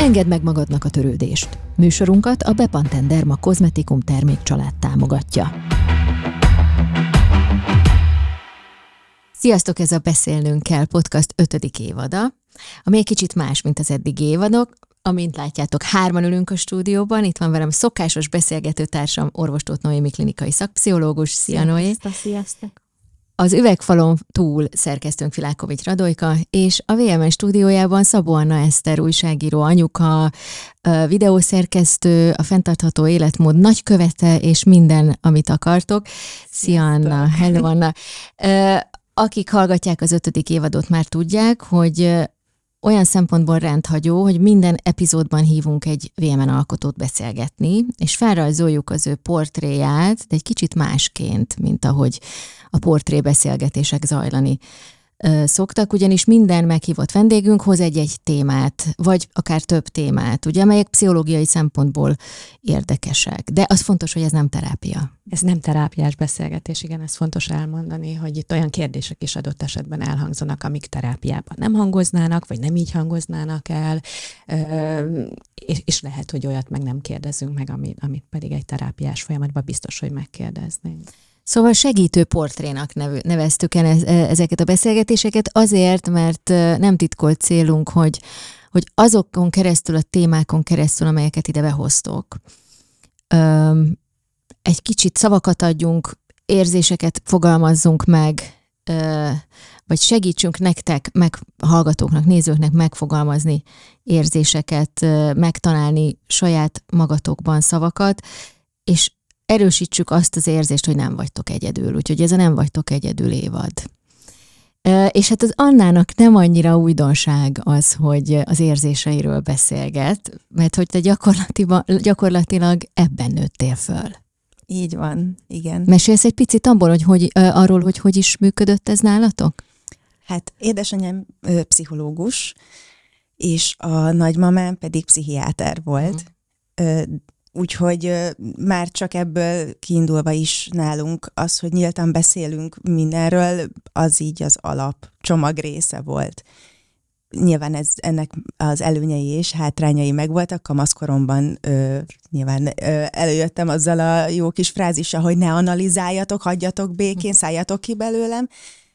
Engedd meg magadnak a törődést. Műsorunkat a Bepanten Derma Kozmetikum termékcsalád támogatja. Sziasztok, ez a Beszélnünk kell podcast ötödik évada, ami egy kicsit más, mint az eddig évadok. Amint látjátok, hárman ülünk a stúdióban, itt van velem szokásos beszélgetőtársam, orvostót Noémi klinikai szakpszichológus. Szia, Noé! Sziasztok, sziasztok! Az üvegfalon túl szerkesztőnk Filákovics Radojka, és a VMS stúdiójában Szabó Anna Eszter újságíró anyuka, videószerkesztő, a fenntartható életmód nagykövete, és minden, amit akartok. Szia Anna, hello Anna. Akik hallgatják az ötödik évadot, már tudják, hogy olyan szempontból rendhagyó, hogy minden epizódban hívunk egy VMN alkotót beszélgetni, és felrajzoljuk az ő portréját, de egy kicsit másként, mint ahogy a portré beszélgetések zajlani szoktak, ugyanis minden meghívott vendégünk hoz egy-egy témát, vagy akár több témát, ugye, amelyek pszichológiai szempontból érdekesek. De az fontos, hogy ez nem terápia. Ez nem terápiás beszélgetés, igen, ez fontos elmondani, hogy itt olyan kérdések is adott esetben elhangzanak, amik terápiában nem hangoznának, vagy nem így hangoznának el, és, lehet, hogy olyat meg nem kérdezünk meg, amit, amit pedig egy terápiás folyamatban biztos, hogy megkérdeznénk. Szóval segítő portrénak neveztük el ezeket a beszélgetéseket azért, mert nem titkolt célunk, hogy, hogy azokon keresztül, a témákon keresztül, amelyeket ide behoztok, egy kicsit szavakat adjunk, érzéseket fogalmazzunk meg, vagy segítsünk nektek, meg hallgatóknak, nézőknek megfogalmazni érzéseket, megtalálni saját magatokban szavakat, és erősítsük azt az érzést, hogy nem vagytok egyedül. Úgyhogy ez a nem vagytok egyedül évad. És hát az Annának nem annyira újdonság az, hogy az érzéseiről beszélget, mert hogy te gyakorlatilag ebben nőttél föl. Így van, igen. Mesélsz egy picit abból, hogy, hogy arról, hogy hogy is működött ez nálatok? Hát édesanyám ő, pszichológus, és a nagymamám pedig pszichiáter volt, mm. Úgyhogy már csak ebből kiindulva is nálunk az, hogy nyíltan beszélünk mindenről, az így az alap csomag része volt. Nyilván ez, ennek az előnyei és hátrányai megvoltak. Kamaszkoromban ö, nyilván ö, előjöttem azzal a jó kis frázissal, hogy ne analizáljatok, hagyjatok békén, szálljatok ki belőlem,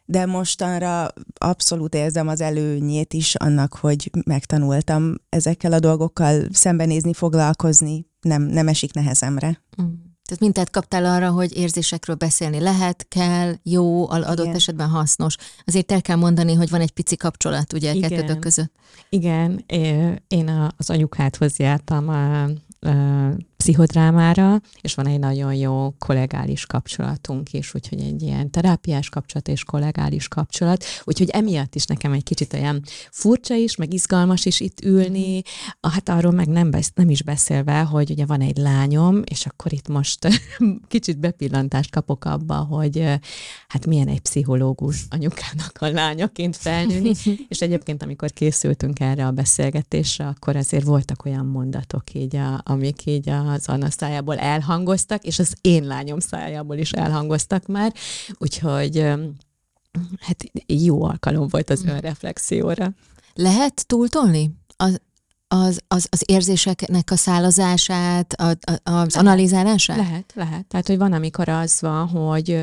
de mostanra abszolút érzem az előnyét is annak, hogy megtanultam ezekkel a dolgokkal szembenézni, foglalkozni, nem, nem esik nehezemre. Mm. Tehát mintát kaptál arra, hogy érzésekről beszélni lehet, kell, jó, adott Igen. esetben hasznos. Azért el kell mondani, hogy van egy pici kapcsolat, ugye, Igen. kettőtök között. Igen, én az anyukáthoz jártam a pszichodrámára, és van egy nagyon jó kollégális kapcsolatunk is, úgyhogy egy ilyen terápiás kapcsolat és kollégális kapcsolat, úgyhogy emiatt is nekem egy kicsit olyan furcsa is, meg izgalmas is itt ülni, hát arról meg nem, besz- nem is beszélve, hogy ugye van egy lányom, és akkor itt most kicsit bepillantást kapok abba, hogy hát milyen egy pszichológus anyukának a lányaként felnőni, és egyébként amikor készültünk erre a beszélgetésre, akkor azért voltak olyan mondatok így, a, amik így a az Anna szájából elhangoztak, és az én lányom szájából is elhangoztak már, úgyhogy hát jó alkalom volt az mhm. önreflexióra. Lehet túltolni? Az, az, az, az érzéseknek a szálazását, a, a, az lehet, analizálását? Lehet, lehet. Tehát, hogy van, amikor az van, hogy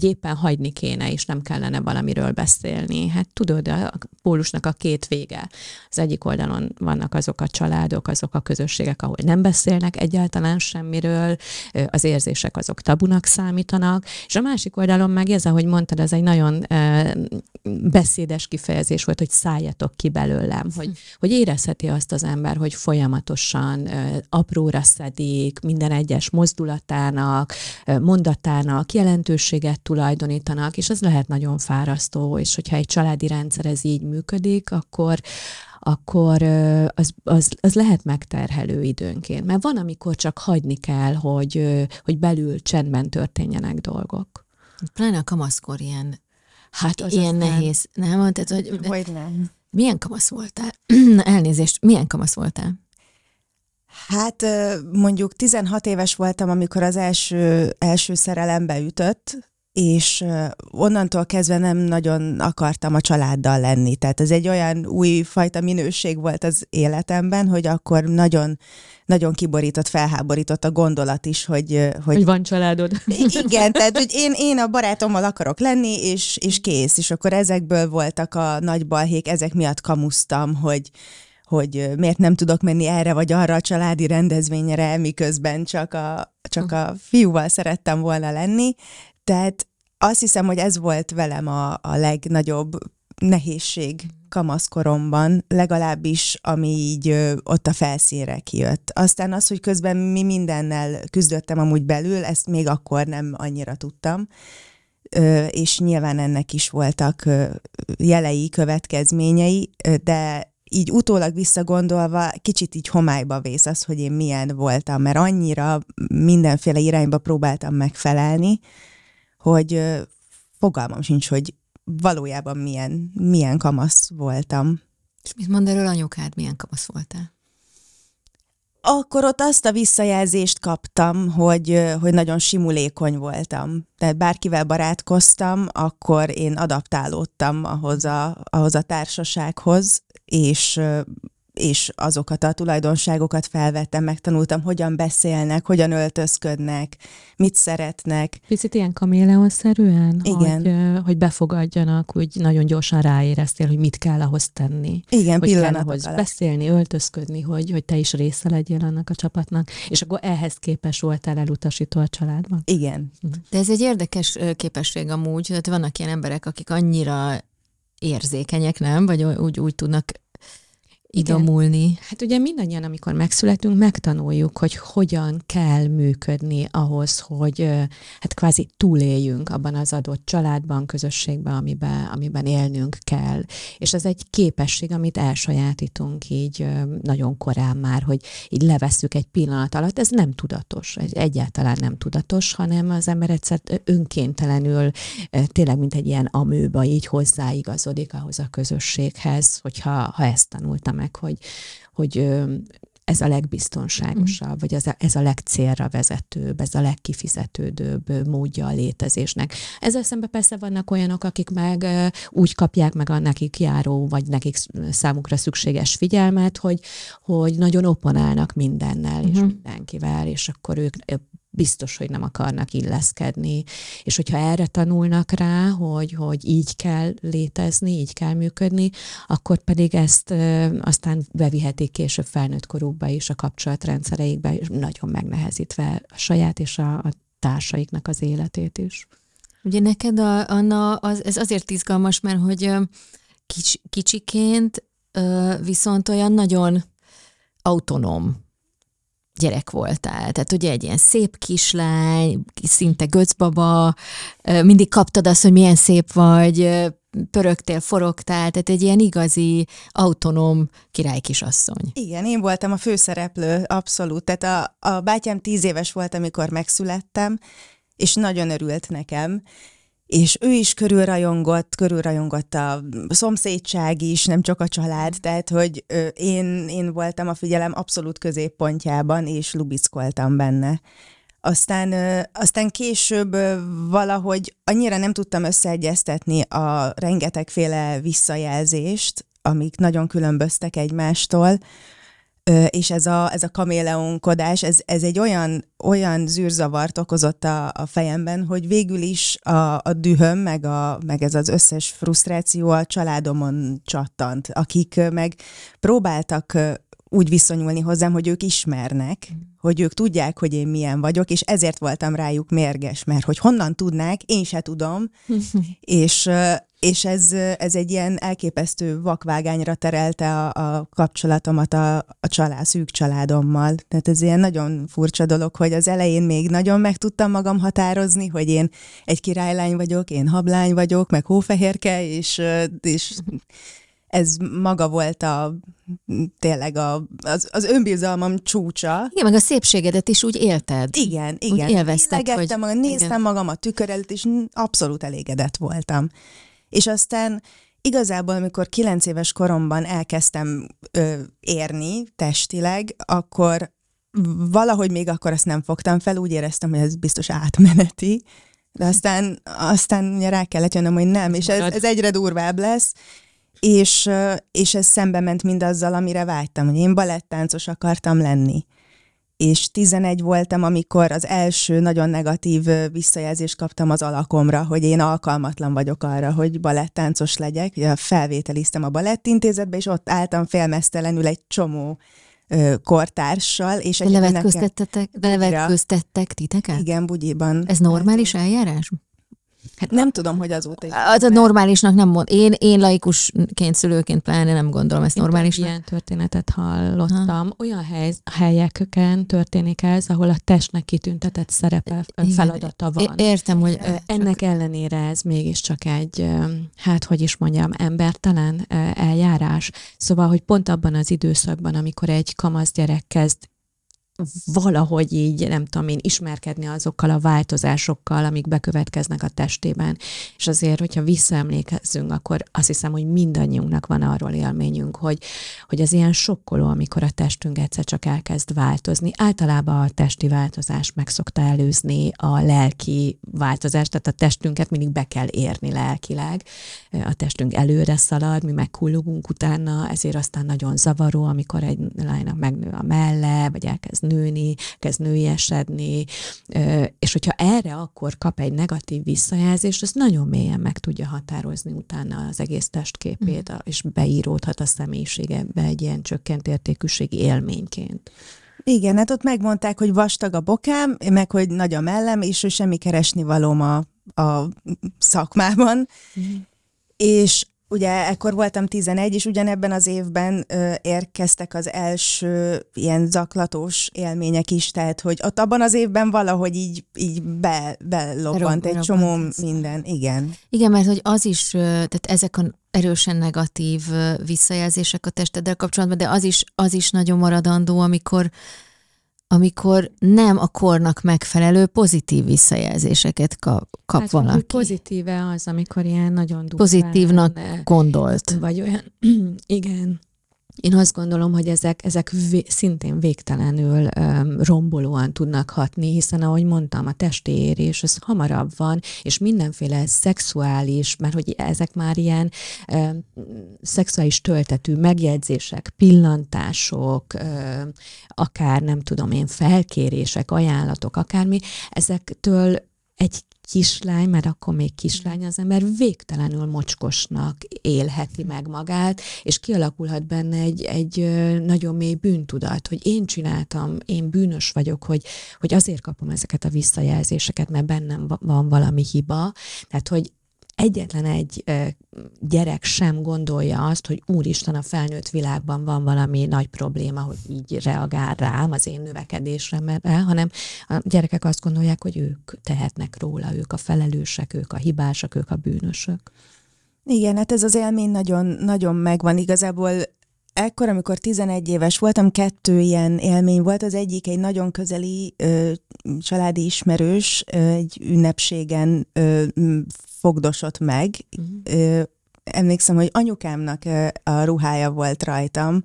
hogy éppen hagyni kéne, és nem kellene valamiről beszélni. Hát tudod, a pólusnak a két vége. Az egyik oldalon vannak azok a családok, azok a közösségek, ahol nem beszélnek egyáltalán semmiről, az érzések azok tabunak számítanak, és a másik oldalon meg ez, ahogy mondtad, ez egy nagyon beszédes kifejezés volt, hogy szálljatok ki belőlem, hogy, hogy érezheti azt az ember, hogy folyamatosan apróra szedik minden egyes mozdulatának, mondatának jelentőséget tulajdonítanak, és ez lehet nagyon fárasztó, és hogyha egy családi rendszer ez így működik, akkor akkor az, az, az lehet megterhelő időnként. Mert van, amikor csak hagyni kell, hogy, hogy belül csendben történjenek dolgok. Pláne a kamaszkor ilyen, hát az ilyen aztán... nehéz, nem? Tehát, hogy, hogy nem. Milyen kamasz voltál? Na, elnézést, milyen kamasz voltál? Hát mondjuk 16 éves voltam, amikor az első, első szerelembe ütött, és onnantól kezdve nem nagyon akartam a családdal lenni. Tehát ez egy olyan új fajta minőség volt az életemben, hogy akkor nagyon, nagyon kiborított, felháborított a gondolat is, hogy... Hogy, hogy van családod. Igen, tehát hogy én, én a barátommal akarok lenni, és, és kész. És akkor ezekből voltak a nagy balhék, ezek miatt kamusztam, hogy, hogy miért nem tudok menni erre vagy arra a családi rendezvényre, miközben csak a, csak a fiúval szerettem volna lenni. Tehát azt hiszem, hogy ez volt velem a, a legnagyobb nehézség kamaszkoromban, legalábbis ami így ö, ott a felszínre kijött. Aztán az, hogy közben mi mindennel küzdöttem amúgy belül, ezt még akkor nem annyira tudtam, ö, és nyilván ennek is voltak ö, jelei, következményei, ö, de így utólag visszagondolva kicsit így homályba vész az, hogy én milyen voltam, mert annyira mindenféle irányba próbáltam megfelelni, hogy fogalmam sincs, hogy valójában milyen, milyen kamasz voltam. És mit mond erről anyukád, milyen kamasz voltál? Akkor ott azt a visszajelzést kaptam, hogy, hogy nagyon simulékony voltam. Tehát bárkivel barátkoztam, akkor én adaptálódtam ahhoz a, ahhoz a társasághoz, és és azokat a tulajdonságokat felvettem, megtanultam, hogyan beszélnek, hogyan öltözködnek, mit szeretnek. Picit ilyen kaméleonszerűen, Igen. Hogy, hogy befogadjanak, úgy nagyon gyorsan ráéreztél, hogy mit kell ahhoz tenni. Igen, hogy kell ahhoz alatt. beszélni, öltözködni, hogy, hogy te is része legyél annak a csapatnak, és akkor ehhez képes voltál elutasító a családban. Igen. Hm. De ez egy érdekes képesség amúgy, tehát vannak ilyen emberek, akik annyira érzékenyek, nem? Vagy úgy, úgy tudnak idomulni. Hát ugye mindannyian, amikor megszületünk, megtanuljuk, hogy hogyan kell működni ahhoz, hogy hát kvázi túléljünk abban az adott családban, közösségben, amiben, amiben élnünk kell. És ez egy képesség, amit elsajátítunk így nagyon korán már, hogy így levesszük egy pillanat alatt. Ez nem tudatos, egyáltalán nem tudatos, hanem az ember egyszer önkéntelenül tényleg, mint egy ilyen amőba így hozzáigazodik ahhoz a közösséghez, hogyha ha ezt tanultam meg, hogy, hogy ez a legbiztonságosabb, mhm. vagy ez a, ez a legcélra vezetőbb, ez a legkifizetődőbb módja a létezésnek. Ezzel szemben persze vannak olyanok, akik meg úgy kapják meg a nekik járó, vagy nekik számukra szükséges figyelmet, hogy, hogy nagyon oponálnak mindennel uh-huh. és mhm. mindenkivel, és akkor ők biztos, hogy nem akarnak illeszkedni. És hogyha erre tanulnak rá, hogy, hogy így kell létezni, így kell működni, akkor pedig ezt ö, aztán bevihetik később felnőtt korukba is a kapcsolatrendszereikbe, és nagyon megnehezítve a saját és a, a társaiknak az életét is. Ugye neked, a, Anna, az, ez azért izgalmas, mert hogy kics, kicsiként ö, viszont olyan nagyon autonóm gyerek voltál. Tehát ugye egy ilyen szép kislány, szinte göcbaba, mindig kaptad azt, hogy milyen szép vagy, pörögtél, forogtál, tehát egy ilyen igazi, autonóm királykisasszony. Igen, én voltam a főszereplő, abszolút. Tehát a, a bátyám tíz éves volt, amikor megszülettem, és nagyon örült nekem, és ő is körülrajongott, körülrajongott a szomszédság is, nem csak a család, tehát hogy én, én voltam a figyelem abszolút középpontjában, és lubickoltam benne. Aztán, aztán később valahogy annyira nem tudtam összeegyeztetni a rengetegféle visszajelzést, amik nagyon különböztek egymástól, és ez a, ez a kaméleonkodás, ez, ez egy olyan, olyan zűrzavart okozott a, a fejemben, hogy végül is a, a dühöm, meg, a, meg ez az összes frusztráció a családomon csattant, akik meg próbáltak úgy viszonyulni hozzám, hogy ők ismernek, mm. hogy ők tudják, hogy én milyen vagyok, és ezért voltam rájuk mérges, mert hogy honnan tudnák, én se tudom, és és ez, ez egy ilyen elképesztő vakvágányra terelte a, a kapcsolatomat a, a család, szűk családommal. Tehát ez ilyen nagyon furcsa dolog, hogy az elején még nagyon meg tudtam magam határozni, hogy én egy királylány vagyok, én hablány vagyok, meg hófehérke, és, és ez maga volt a tényleg a, az, az önbizalmam csúcsa. Igen, meg a szépségedet is úgy élted. Igen, igen. Úgy élveztek, Hogy... Magam, néztem igen. magam a tükör előtt, és abszolút elégedett voltam. És aztán igazából, amikor kilenc éves koromban elkezdtem ö, érni testileg, akkor valahogy még akkor azt nem fogtam fel, úgy éreztem, hogy ez biztos átmeneti, de aztán, aztán ugye rá kellett jönnöm, hogy nem, és ez, ez egyre durvább lesz, és, és ez szembe ment mindazzal, amire vágytam, hogy én balettáncos akartam lenni és 11 voltam, amikor az első nagyon negatív visszajelzést kaptam az alakomra, hogy én alkalmatlan vagyok arra, hogy balettáncos legyek. Ugye felvételiztem a balettintézetbe, és ott álltam félmeztelenül egy csomó ö, kortársal. És egy levetköztettek, nekem... levetköztettek titeket? Igen, bugyiban. Ez normális eljárás? Hát nem tudom, hogy azóta. Az a normálisnak nem mond. Én, én laikusként, szülőként pláne nem gondolom ezt normálisnak. Ilyen történetet hallottam. Ha. Olyan hely, helyeken történik ez, ahol a testnek kitüntetett szerepe, e, Igen. feladata van. Értem, hogy... Ennek csak... ellenére ez mégiscsak egy, hát hogy is mondjam, embertelen eljárás. Szóval, hogy pont abban az időszakban, amikor egy kamasz gyerek kezd valahogy így, nem tudom én, ismerkedni azokkal a változásokkal, amik bekövetkeznek a testében. És azért, hogyha visszaemlékezzünk, akkor azt hiszem, hogy mindannyiunknak van arról élményünk, hogy, hogy az ilyen sokkoló, amikor a testünk egyszer csak elkezd változni. Általában a testi változás meg szokta előzni a lelki változást, tehát a testünket mindig be kell érni lelkileg. A testünk előre szalad, mi meghullogunk utána, ezért aztán nagyon zavaró, amikor egy lánynak megnő a melle, vagy elkezd nőni, kezd nőiesedni, és hogyha erre akkor kap egy negatív visszajelzést, az nagyon mélyen meg tudja határozni utána az egész testképét, mm. és beíródhat a be egy ilyen csökkent értékűségi élményként. Igen, hát ott megmondták, hogy vastag a bokám, meg hogy nagy a mellem, és hogy semmi keresni valóm a, a szakmában. Mm. És Ugye ekkor voltam 11, és ugyanebben az évben ö, érkeztek az első ilyen zaklatós élmények is, tehát hogy ott abban az évben valahogy így, így be, belobbant egy csomó minden, igen. Igen, mert hogy az is, tehát ezek a erősen negatív visszajelzések a testeddel kapcsolatban, de az is, az is nagyon maradandó, amikor amikor nem a kornak megfelelő pozitív visszajelzéseket kap, kap hát, valaki. Pozitíve az, amikor ilyen nagyon durván... Pozitívnak gondolt. Vagy olyan, igen, én azt gondolom, hogy ezek, ezek vé- szintén végtelenül um, rombolóan tudnak hatni, hiszen ahogy mondtam, a testi érés az hamarabb van, és mindenféle szexuális, mert hogy ezek már ilyen um, szexuális töltetű megjegyzések, pillantások, um, akár nem tudom én, felkérések, ajánlatok, akármi, ezektől egy kislány, mert akkor még kislány az ember, végtelenül mocskosnak élheti meg magát, és kialakulhat benne egy, egy nagyon mély bűntudat, hogy én csináltam, én bűnös vagyok, hogy, hogy azért kapom ezeket a visszajelzéseket, mert bennem van valami hiba. Tehát, hogy egyetlen egy gyerek sem gondolja azt, hogy úristen, a felnőtt világban van valami nagy probléma, hogy így reagál rám, az én növekedésre, eh, hanem a gyerekek azt gondolják, hogy ők tehetnek róla, ők a felelősek, ők a hibásak, ők a bűnösök. Igen, hát ez az élmény nagyon, nagyon megvan. Igazából ekkor, amikor 11 éves voltam, kettő ilyen élmény volt. Az egyik egy nagyon közeli ö, családi ismerős ö, egy ünnepségen ö, fogdosott meg. Uh-huh. Ö, emlékszem, hogy anyukámnak ö, a ruhája volt rajtam,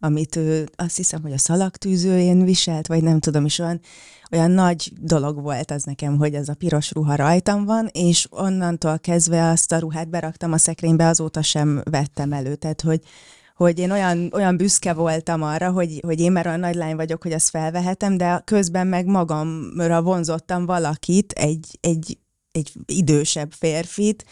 amit ő azt hiszem, hogy a szalagtűzőjén viselt, vagy nem tudom is olyan, olyan nagy dolog volt az nekem, hogy ez a piros ruha rajtam van, és onnantól kezdve azt a ruhát beraktam a szekrénybe, azóta sem vettem elő, tehát hogy hogy én olyan, olyan büszke voltam arra, hogy, hogy én már olyan nagy lány vagyok, hogy ezt felvehetem, de közben meg magamra vonzottam valakit, egy, egy, egy idősebb férfit,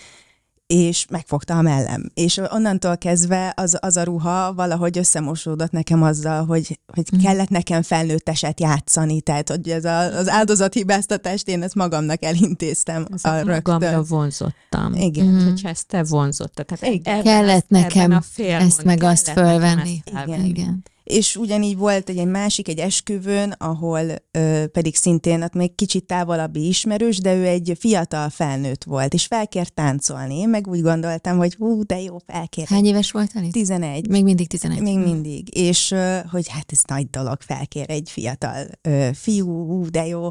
és megfogta a mellem. És onnantól kezdve az, az a ruha valahogy összemosódott nekem azzal, hogy, hogy mhm. kellett nekem felnőtteset játszani, tehát hogy ez a, az áldozathibáztatást én ezt magamnak elintéztem. Ez a magamra vonzottam. Igen. Mm. Hogyha ezt te vonzottad. Tehát Igen. E- kellett e- nekem a ezt meg azt fölvenni. Igen. Igen. És ugyanígy volt egy, egy másik, egy esküvőn, ahol ö, pedig szintén ott még kicsit távolabbi ismerős, de ő egy fiatal felnőtt volt, és felkért táncolni. Én meg úgy gondoltam, hogy hú, de jó, felkér. Hány éves volt? itt? 11. Még mindig 11. Még mindig. És ö, hogy hát ez nagy dolog, felkér egy fiatal ö, fiú, hú, de jó.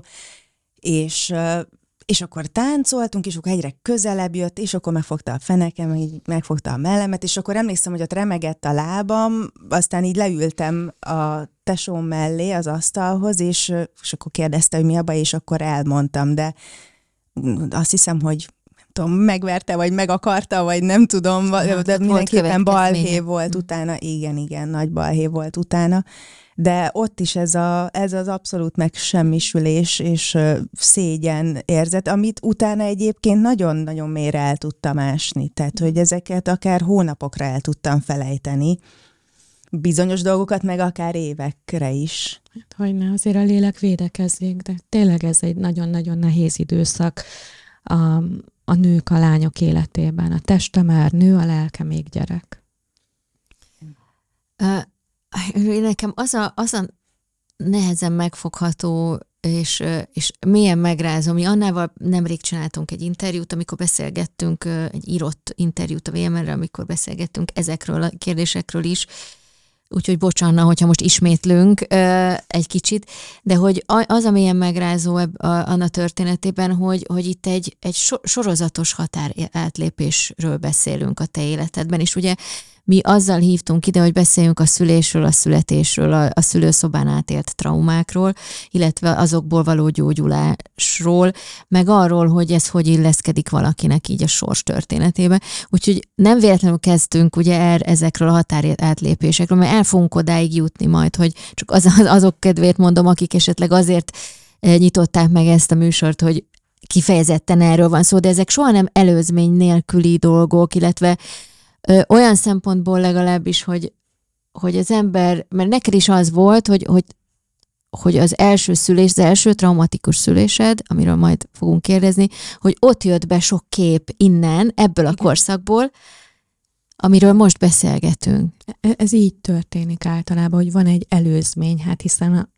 És ö, és akkor táncoltunk, és akkor egyre közelebb jött, és akkor megfogta a fenekem, így megfogta a mellemet, és akkor emlékszem, hogy ott remegett a lábam, aztán így leültem a tesóm mellé az asztalhoz, és, és akkor kérdezte, hogy mi a baj, és akkor elmondtam, de azt hiszem, hogy nem tudom, megverte, vagy megakarta, vagy nem tudom, de hát mindenképpen balhé volt hm. utána, igen, igen, nagy balhé volt utána de ott is ez, a, ez az abszolút megsemmisülés és szégyen érzet, amit utána egyébként nagyon-nagyon mélyre el tudtam ásni, tehát hogy ezeket akár hónapokra el tudtam felejteni, bizonyos dolgokat, meg akár évekre is. Hát ne azért a lélek védekezik, de tényleg ez egy nagyon-nagyon nehéz időszak a, a nők, a lányok életében. A teste már nő, a lelke még gyerek nekem az a, az a nehezen megfogható és, és mélyen megrázom. Mi Annával nemrég csináltunk egy interjút, amikor beszélgettünk, egy írott interjút a VMR-re, amikor beszélgettünk ezekről a kérdésekről is, úgyhogy bocsanna, hogyha most ismétlünk egy kicsit, de hogy az, ami ilyen megrázó Anna történetében, hogy, hogy itt egy, egy sorozatos határ átlépésről beszélünk a te életedben, és ugye mi azzal hívtunk ide, hogy beszéljünk a szülésről, a születésről, a, a szülőszobán átélt traumákról, illetve azokból való gyógyulásról, meg arról, hogy ez hogy illeszkedik valakinek így a sors történetébe. Úgyhogy nem véletlenül kezdtünk ugye el ezekről a átlépésekről, mert el fogunk odáig jutni majd, hogy csak az, azok kedvéért mondom, akik esetleg azért eh, nyitották meg ezt a műsort, hogy kifejezetten erről van szó, de ezek soha nem előzmény nélküli dolgok, illetve Ö, olyan szempontból legalábbis, hogy, hogy az ember, mert neked is az volt, hogy, hogy hogy az első szülés, az első traumatikus szülésed, amiről majd fogunk kérdezni, hogy ott jött be sok kép innen, ebből a korszakból, amiről most beszélgetünk. E-, ez így történik általában, hogy van egy előzmény, hát hiszen a,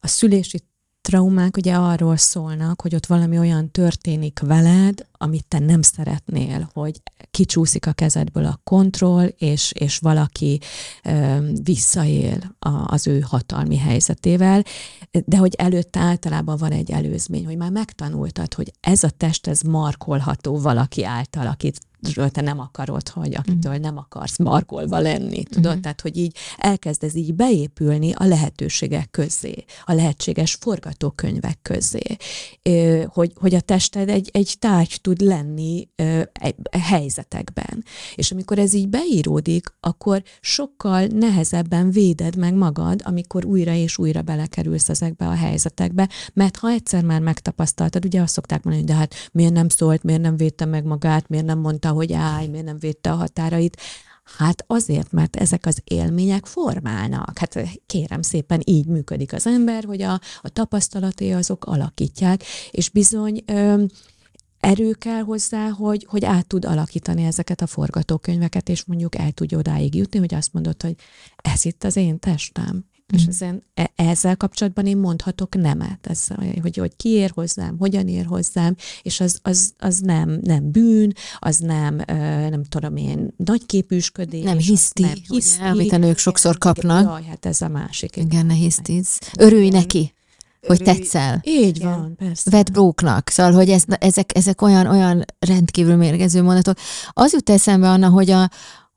a szülési traumák ugye arról szólnak, hogy ott valami olyan történik veled, amit te nem szeretnél, hogy kicsúszik a kezedből a kontroll, és, és valaki ö, visszaél a, az ő hatalmi helyzetével, de hogy előtte általában van egy előzmény, hogy már megtanultad, hogy ez a test, ez markolható valaki által, akit akitől te nem akarod, hogy mhm. akitől nem akarsz markolva lenni, tudod? Uh-huh. Tehát, hogy így elkezd ez így beépülni a lehetőségek közé, a lehetséges forgatókönyvek közé, hogy, hogy a tested egy, egy tárgy tud lenni e helyzetekben. És amikor ez így beíródik, akkor sokkal nehezebben véded meg magad, amikor újra és újra belekerülsz ezekbe a helyzetekbe, mert ha egyszer már megtapasztaltad, ugye azt szokták mondani, hogy de hát miért nem szólt, miért nem védte meg magát, miért nem mondta, hogy állj, miért nem védte a határait. Hát azért, mert ezek az élmények formálnak. Hát kérem szépen, így működik az ember, hogy a, a tapasztalatai azok alakítják, és bizony ö, erő kell hozzá, hogy, hogy át tud alakítani ezeket a forgatókönyveket, és mondjuk el tudja odáig jutni, hogy azt mondod, hogy ez itt az én testem. Mm. És ezen, e, ezzel kapcsolatban én mondhatok nemet, ez, hogy, hogy ki ér hozzám, hogyan ér hozzám, és az, az, az nem, nem bűn, az nem, nem tudom én, képűsködés. Nem hiszti, nem hiszti ugye, amit a nők sokszor kapnak. Jaj, hát ez a másik. Igen, ne hisztiz. Örülj neki hogy tetszel. Így Igen. van, persze. Vett bróknak. Szóval, hogy ez, ezek, ezek olyan, olyan rendkívül mérgező mondatok. Az jut eszembe, Anna, hogy a,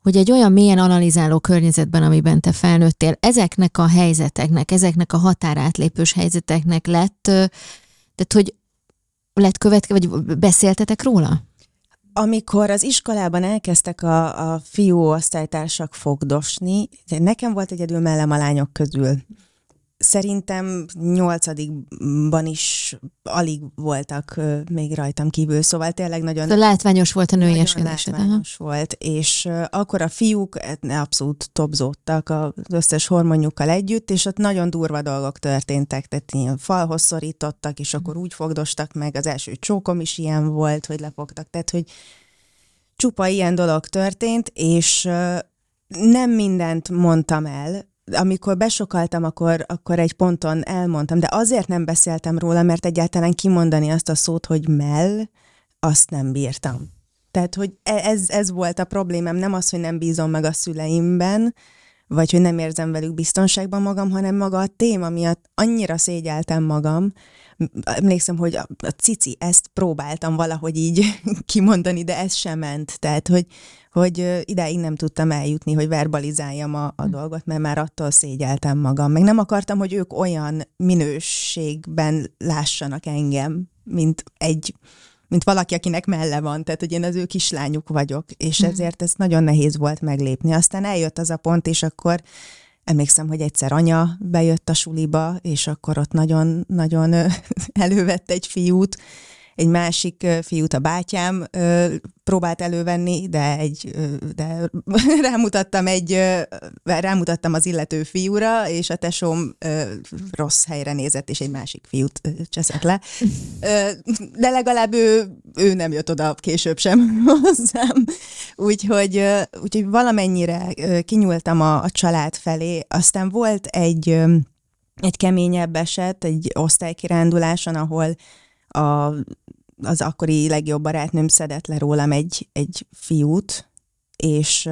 hogy egy olyan mélyen analizáló környezetben, amiben te felnőttél, ezeknek a helyzeteknek, ezeknek a határátlépős helyzeteknek lett, tehát hogy lett követke, vagy beszéltetek róla? amikor az iskolában elkezdtek a, a fiú osztálytársak fogdosni, nekem volt egyedül mellem a lányok közül, szerintem nyolcadikban is alig voltak még rajtam kívül, szóval tényleg nagyon... De látványos volt a női látványos aha. volt, és akkor a fiúk e, abszolút topzódtak az összes hormonjukkal együtt, és ott nagyon durva dolgok történtek, tehát ilyen falhoz szorítottak, és akkor mhm. úgy fogdostak meg, az első csókom is ilyen volt, hogy lefogtak, tehát hogy csupa ilyen dolog történt, és nem mindent mondtam el, amikor besokaltam, akkor, akkor egy ponton elmondtam, de azért nem beszéltem róla, mert egyáltalán kimondani azt a szót, hogy mell, azt nem bírtam. Tehát, hogy e, ez, ez volt a problémám, nem az, hogy nem bízom meg a szüleimben, vagy hogy nem érzem velük biztonságban magam, hanem maga a téma miatt annyira szégyeltem magam, emlékszem, hogy a, a cici, ezt próbáltam valahogy így kimondani, de ez sem ment. Tehát, hogy, hogy ideig nem tudtam eljutni, hogy verbalizáljam a, a hm. dolgot, mert már attól szégyeltem magam. Meg nem akartam, hogy ők olyan minőségben lássanak engem, mint egy mint valaki, akinek melle van, tehát hogy én az ő kislányuk vagyok, és hm. ezért ez nagyon nehéz volt meglépni. Aztán eljött az a pont, és akkor emlékszem, hogy egyszer anya bejött a suliba, és akkor ott nagyon-nagyon elővett egy fiút, egy másik fiút a bátyám próbált elővenni, de, egy, de rámutattam, egy, rámutattam az illető fiúra, és a tesóm rossz helyre nézett, és egy másik fiút cseszett le. De legalább ő, ő nem jött oda később sem hozzám. Úgyhogy, úgyhogy valamennyire kinyúltam a, a család felé. Aztán volt egy, egy keményebb eset, egy osztálykiránduláson, ahol a, az akkori legjobb barátnőm szedett le rólam egy, egy fiút, és,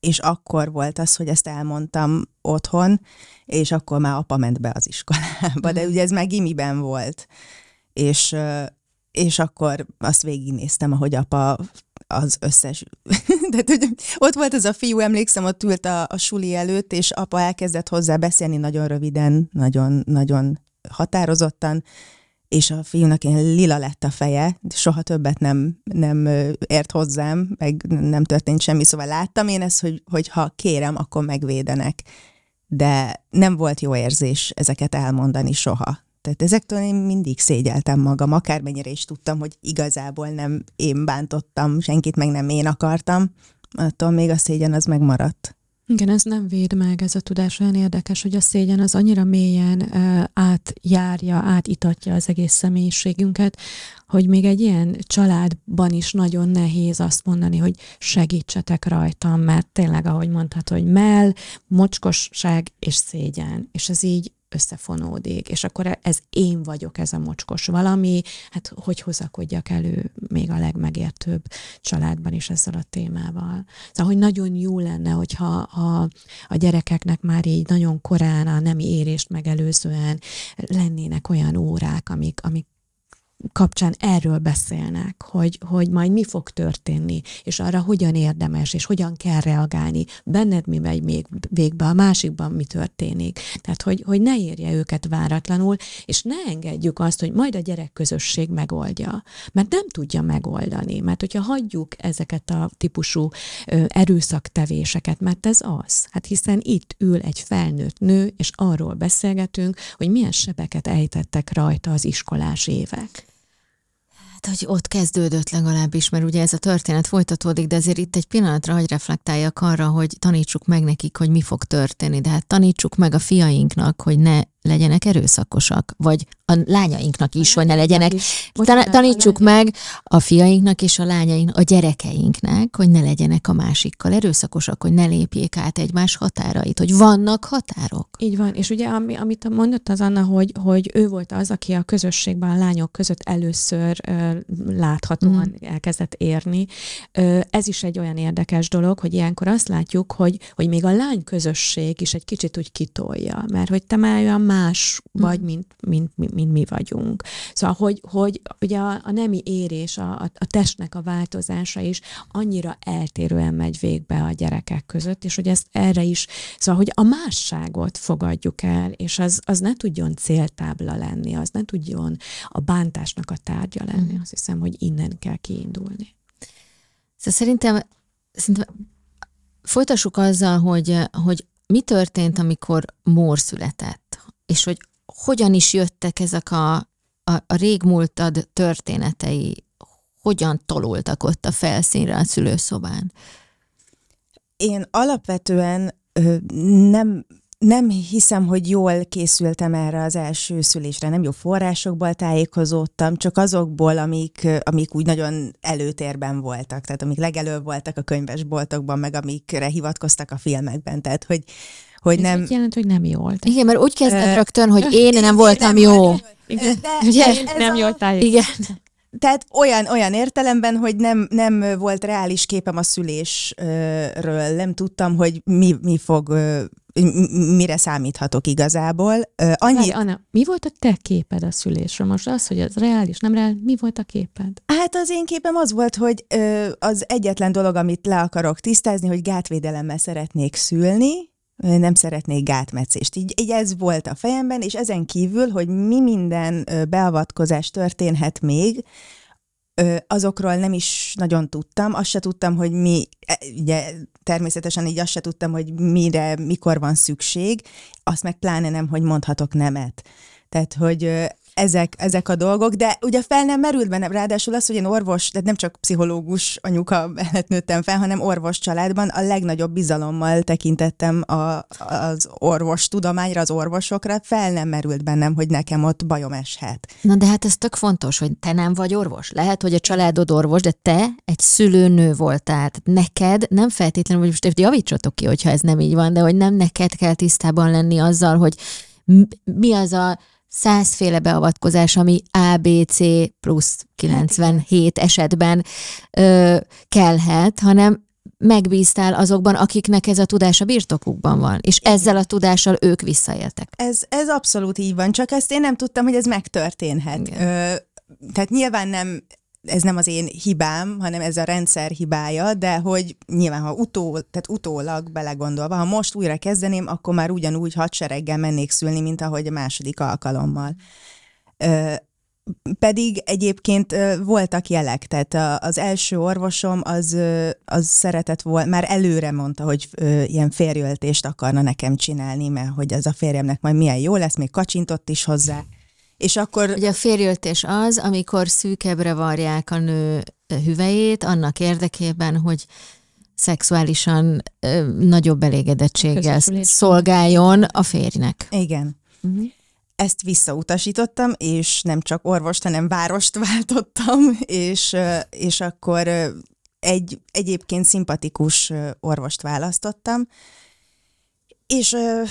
és akkor volt az, hogy ezt elmondtam otthon, és akkor már apa ment be az iskolába, de mhm. ugye ez már gimiben volt. És, és akkor azt végignéztem, ahogy apa az összes... de hogy ott volt az a fiú, emlékszem, ott ült a, a suli előtt, és apa elkezdett hozzá beszélni nagyon röviden, nagyon, nagyon határozottan, és a fiúnak ilyen lila lett a feje, soha többet nem, nem ért hozzám, meg nem történt semmi, szóval láttam én ezt, hogy, hogy ha kérem, akkor megvédenek. De nem volt jó érzés ezeket elmondani soha. Tehát ezektől én mindig szégyeltem magam, akármennyire is tudtam, hogy igazából nem én bántottam senkit, meg nem én akartam, attól még a szégyen az megmaradt. Igen, ez nem véd meg, ez a tudás olyan érdekes, hogy a szégyen az annyira mélyen átjárja, átitatja az egész személyiségünket, hogy még egy ilyen családban is nagyon nehéz azt mondani, hogy segítsetek rajtam, mert tényleg, ahogy mondtad, hogy mell, mocskosság és szégyen. És ez így összefonódik, és akkor ez én vagyok, ez a mocskos valami, hát hogy hozakodjak elő még a legmegértőbb családban is ezzel a témával. Szóval, hogy nagyon jó lenne, hogyha a, a gyerekeknek már így nagyon korán a nemi érést megelőzően lennének olyan órák, amik, amik kapcsán erről beszélnek, hogy, hogy majd mi fog történni, és arra hogyan érdemes, és hogyan kell reagálni, benned mi megy még végbe, a másikban mi történik. Tehát, hogy, hogy ne érje őket váratlanul, és ne engedjük azt, hogy majd a gyerekközösség megoldja, mert nem tudja megoldani, mert hogyha hagyjuk ezeket a típusú ö, erőszaktevéseket, mert ez az. Hát hiszen itt ül egy felnőtt nő, és arról beszélgetünk, hogy milyen sebeket ejtettek rajta az iskolás évek. Hát, hogy ott kezdődött legalábbis, mert ugye ez a történet folytatódik, de azért itt egy pillanatra hagy reflektáljak arra, hogy tanítsuk meg nekik, hogy mi fog történni. De hát tanítsuk meg a fiainknak, hogy ne legyenek erőszakosak, vagy a lányainknak is, hogy ne legyenek. Tan- tanítsuk meg a fiainknak és a lányainknak, a gyerekeinknek, hogy ne legyenek a másikkal erőszakosak, hogy ne lépjék át egymás határait, hogy vannak határok. Így van, és ugye ami, amit mondott az Anna, hogy, hogy ő volt az, aki a közösségben a lányok között először ö, láthatóan mm. elkezdett érni. Ö, ez is egy olyan érdekes dolog, hogy ilyenkor azt látjuk, hogy, hogy még a lány közösség is egy kicsit úgy kitolja, mert hogy te már olyan más hm. vagy, mint, mint, mint, mint mi vagyunk. Szóval, hogy, hogy ugye a, a nemi érés, a, a testnek a változása is annyira eltérően megy végbe a gyerekek között, és hogy ezt erre is, szóval, hogy a másságot fogadjuk el, és az, az ne tudjon céltábla lenni, az ne tudjon a bántásnak a tárgya lenni. Hm. Azt hiszem, hogy innen kell kiindulni. Szóval szerintem, szerintem folytassuk azzal, hogy, hogy mi történt, amikor Mór született? és hogy hogyan is jöttek ezek a, a, a régmúltad történetei, hogyan tolultak ott a felszínre a szülőszobán? Én alapvetően nem nem hiszem, hogy jól készültem erre az első szülésre, nem jó forrásokból tájékozódtam, csak azokból, amik, amik úgy nagyon előtérben voltak, tehát amik legelőbb voltak a könyvesboltokban, meg amikre hivatkoztak a filmekben, tehát hogy, hogy Ez nem... Ez jelent, hogy nem jól. Igen, mert úgy kezdett uh, rögtön, hogy én nem voltam nem jó. Igen, Ugye? nem jól Igen tehát olyan, olyan értelemben, hogy nem, nem volt reális képem a szülésről, nem tudtam, hogy mi, mi fog mire számíthatok igazából. Annyi... Várj, Anna, mi volt a te képed a szülésről? Most az, hogy ez reális, nem reális, mi volt a képed? Hát az én képem az volt, hogy az egyetlen dolog, amit le akarok tisztázni, hogy gátvédelemmel szeretnék szülni, nem szeretnék gátmetszést. Így, így ez volt a fejemben, és ezen kívül, hogy mi minden beavatkozás történhet még, azokról nem is nagyon tudtam, azt se tudtam, hogy mi, e, ugye természetesen így azt se tudtam, hogy mire, mikor van szükség, azt meg pláne nem, hogy mondhatok nemet. Tehát, hogy ezek, ezek a dolgok, de ugye fel nem merült benne, ráadásul az, hogy én orvos, tehát nem csak pszichológus anyuka mellett nőttem fel, hanem orvos családban a legnagyobb bizalommal tekintettem a, az orvos tudományra, az orvosokra, fel nem merült bennem, hogy nekem ott bajom eshet. Na de hát ez tök fontos, hogy te nem vagy orvos. Lehet, hogy a családod orvos, de te egy szülőnő voltál. Tehát neked nem feltétlenül, hogy most javítsatok ki, hogyha ez nem így van, de hogy nem neked kell tisztában lenni azzal, hogy mi az a százféle beavatkozás, ami ABC plusz 97 esetben ö, kellhet, hanem megbíztál azokban, akiknek ez a tudás a birtokukban van, és ezzel a tudással ők visszaéltek. Ez, ez abszolút így van, csak ezt én nem tudtam, hogy ez megtörténhet. Ö, tehát nyilván nem ez nem az én hibám, hanem ez a rendszer hibája, de hogy nyilván, ha utó, tehát utólag belegondolva, ha most újra kezdeném, akkor már ugyanúgy hadsereggel mennék szülni, mint ahogy a második alkalommal. Ö, pedig egyébként voltak jelek, tehát az első orvosom az, az szeretett volt, már előre mondta, hogy ilyen férjöltést akarna nekem csinálni, mert hogy az a férjemnek majd milyen jó lesz, még kacsintott is hozzá. És akkor... Ugye a férjöltés az, amikor szűkebbre varják a nő hüvejét, annak érdekében, hogy szexuálisan ö, nagyobb elégedettséggel szolgáljon a férjnek. Igen. Uh-huh. Ezt visszautasítottam, és nem csak orvost, hanem várost váltottam, és, és akkor egy egyébként szimpatikus orvost választottam, és ö,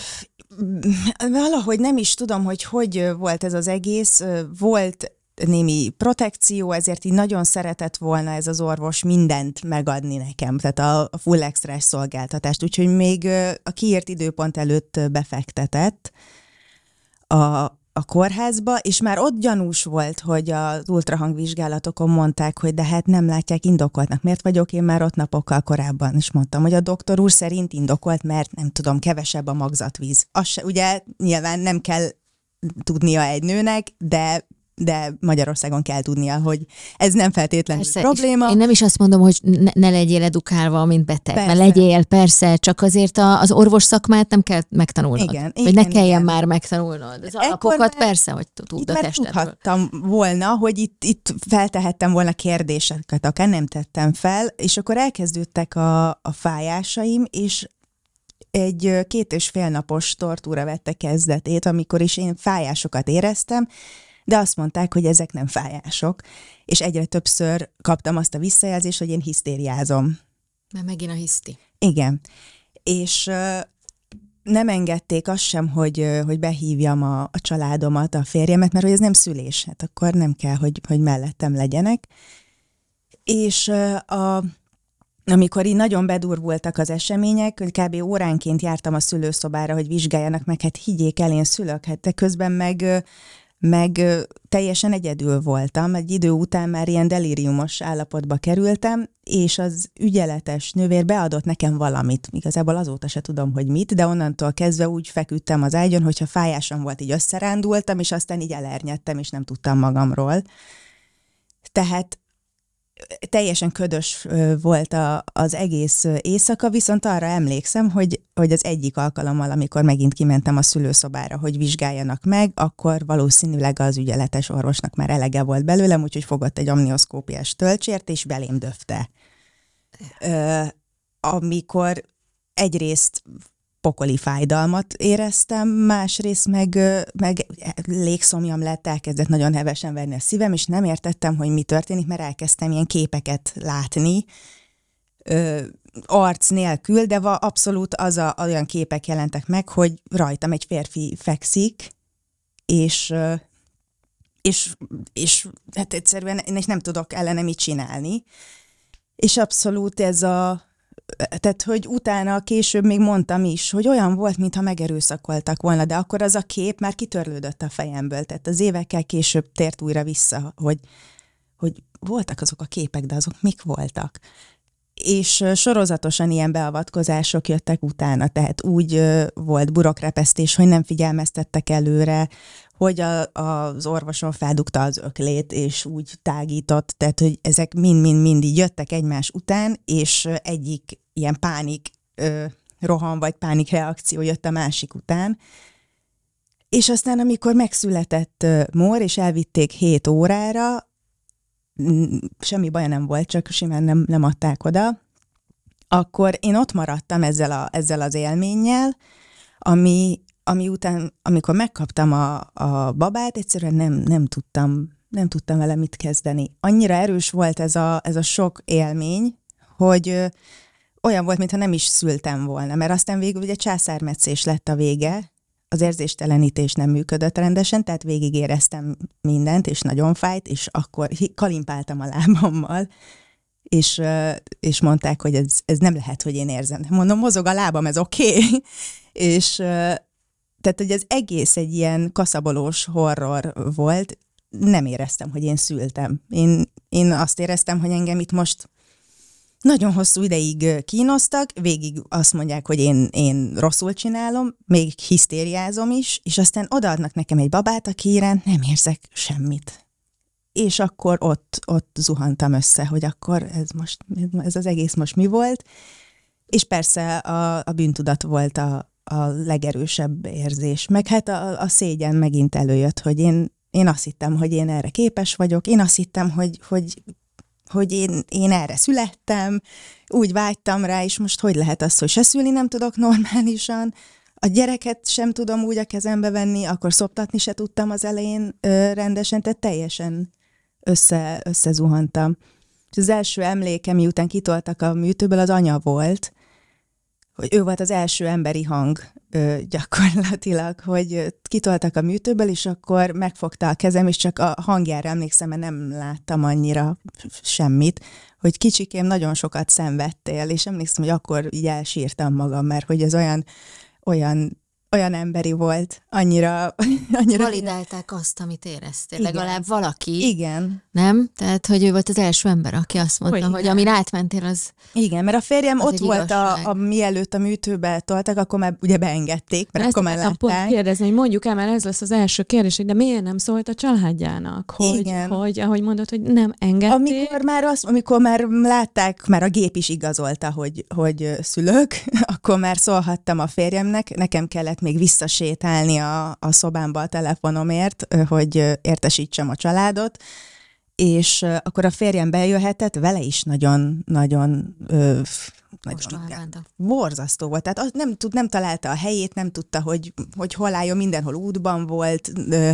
valahogy nem is tudom, hogy hogy volt ez az egész. Volt némi protekció, ezért így nagyon szeretett volna ez az orvos mindent megadni nekem, tehát a full extra szolgáltatást, úgyhogy még a kiírt időpont előtt befektetett a, a kórházba, és már ott gyanús volt, hogy az ultrahangvizsgálatokon mondták, hogy de hát nem látják indokoltnak. Miért vagyok én már ott napokkal korábban? És mondtam, hogy a doktor úr szerint indokolt, mert nem tudom, kevesebb a magzatvíz. Az se, ugye nyilván nem kell tudnia egy nőnek, de de Magyarországon kell tudnia, hogy ez nem feltétlenül persze, probléma. Én nem is azt mondom, hogy ne, ne legyél edukálva, mint beteg, persze. mert legyél, persze, csak azért a, az orvos szakmát nem kell megtanulnod. Igen, Hogy igen, ne kelljen igen. már megtanulnod. Az Ekkor alapokat már, persze, hogy tud a testedről. tudhattam volna, hogy itt, itt feltehettem volna kérdéseket, akár nem tettem fel, és akkor elkezdődtek a, a fájásaim, és egy két és fél napos tortúra vette kezdetét, amikor is én fájásokat éreztem, de azt mondták, hogy ezek nem fájások, és egyre többször kaptam azt a visszajelzést, hogy én hisztériázom. Mert megint a hiszti. Igen. És nem engedték azt sem, hogy, hogy behívjam a, a családomat, a férjemet, mert hogy ez nem szülés, hát akkor nem kell, hogy, hogy mellettem legyenek. És a, amikor így nagyon bedurvultak az események, kb. óránként jártam a szülőszobára, hogy vizsgáljanak meg, hát higgyék el, én szülök, hát de közben meg meg teljesen egyedül voltam, egy idő után már ilyen delíriumos állapotba kerültem, és az ügyeletes nővér beadott nekem valamit. Igazából azóta se tudom, hogy mit, de onnantól kezdve úgy feküdtem az ágyon, hogyha fájásom volt, így összerándultam, és aztán így elernyedtem, és nem tudtam magamról. Tehát teljesen ködös volt a, az egész éjszaka, viszont arra emlékszem, hogy, hogy az egyik alkalommal, amikor megint kimentem a szülőszobára, hogy vizsgáljanak meg, akkor valószínűleg az ügyeletes orvosnak már elege volt belőlem, úgyhogy fogott egy amnioszkópiás tölcsért, és belém döfte. Ö, amikor egyrészt pokoli fájdalmat éreztem, másrészt meg, meg légszomjam lett, elkezdett nagyon hevesen verni a szívem, és nem értettem, hogy mi történik, mert elkezdtem ilyen képeket látni, ö, arc nélkül, de va, abszolút az a, olyan képek jelentek meg, hogy rajtam egy férfi fekszik, és, és, és hát egyszerűen én nem tudok ellene mit csinálni. És abszolút ez a, tehát, hogy utána később még mondtam is, hogy olyan volt, mintha megerőszakoltak volna, de akkor az a kép már kitörlődött a fejemből, tehát az évekkel később tért újra vissza, hogy, hogy voltak azok a képek, de azok mik voltak. És sorozatosan ilyen beavatkozások jöttek utána, tehát úgy volt burokrepesztés, hogy nem figyelmeztettek előre, hogy a, az orvoson feldugta az öklét, és úgy tágított, tehát hogy ezek mind-mind-mind így jöttek egymás után, és egyik ilyen pánik ö, rohan vagy pánik reakció jött a másik után. És aztán, amikor megszületett Mór, és elvitték 7 órára, semmi baj nem volt, csak simán nem, nem adták oda, akkor én ott maradtam ezzel, a, ezzel az élménnyel, ami, ami után, amikor megkaptam a, a babát, egyszerűen nem, nem tudtam nem tudtam vele mit kezdeni. Annyira erős volt ez a, ez a sok élmény, hogy olyan volt, mintha nem is szültem volna, mert aztán végül ugye császármetszés lett a vége, az érzéstelenítés nem működött rendesen, tehát éreztem mindent, és nagyon fájt, és akkor kalimpáltam a lábammal, és, és mondták, hogy ez, ez nem lehet, hogy én érzem. Mondom, mozog a lábam, ez oké. Okay. és tehát, hogy az egész egy ilyen kaszabolós horror volt, nem éreztem, hogy én szültem. Én, én azt éreztem, hogy engem itt most nagyon hosszú ideig kínoztak, végig azt mondják, hogy én, én rosszul csinálom, még hisztériázom is, és aztán odaadnak nekem egy babát, a iránt nem érzek semmit. És akkor ott, ott zuhantam össze, hogy akkor ez most, ez az egész most mi volt. És persze a, a bűntudat volt a, a legerősebb érzés. Meg hát a, a szégyen megint előjött, hogy én, én azt hittem, hogy én erre képes vagyok, én azt hittem, hogy, hogy, hogy én, én erre születtem, úgy vágytam rá, és most hogy lehet az, hogy se szülni nem tudok normálisan, a gyereket sem tudom úgy a kezembe venni, akkor szoptatni se tudtam az elején ö, rendesen, tehát teljesen össze, összezuhantam. És az első emléke, miután kitoltak a műtőből, az anya volt, hogy ő volt az első emberi hang ö, gyakorlatilag, hogy kitoltak a műtőből, és akkor megfogta a kezem, és csak a hangjára emlékszem, mert nem láttam annyira semmit, hogy kicsikém nagyon sokat szenvedtél, és emlékszem, hogy akkor így elsírtam magam, mert hogy ez olyan, olyan olyan emberi volt, annyira... annyira Validálták azt, amit éreztél, igen. legalább valaki. Igen. Nem? Tehát, hogy ő volt az első ember, aki azt mondta, hogy, hogy amire átmentél, az Igen, mert a férjem ott volt, a, a, mielőtt a műtőbe toltak, akkor már ugye beengedték, mert Ezt akkor már látták. Pont kérdezni, hogy mondjuk el, mert ez lesz az első kérdés, de miért nem szólt a családjának? Hogy, igen. hogy ahogy mondod, hogy nem engedték. Amikor már, azt, amikor már látták, már a gép is igazolta, hogy, hogy szülök, akkor már szólhattam a férjemnek, nekem kellett még visszasétálni a, a szobámba a telefonomért, hogy értesítsem a családot, és akkor a férjem bejöhetett, vele is nagyon-nagyon borzasztó volt. Tehát nem, tud, nem találta a helyét, nem tudta, hogy, hogy hol álljon, mindenhol útban volt, ö,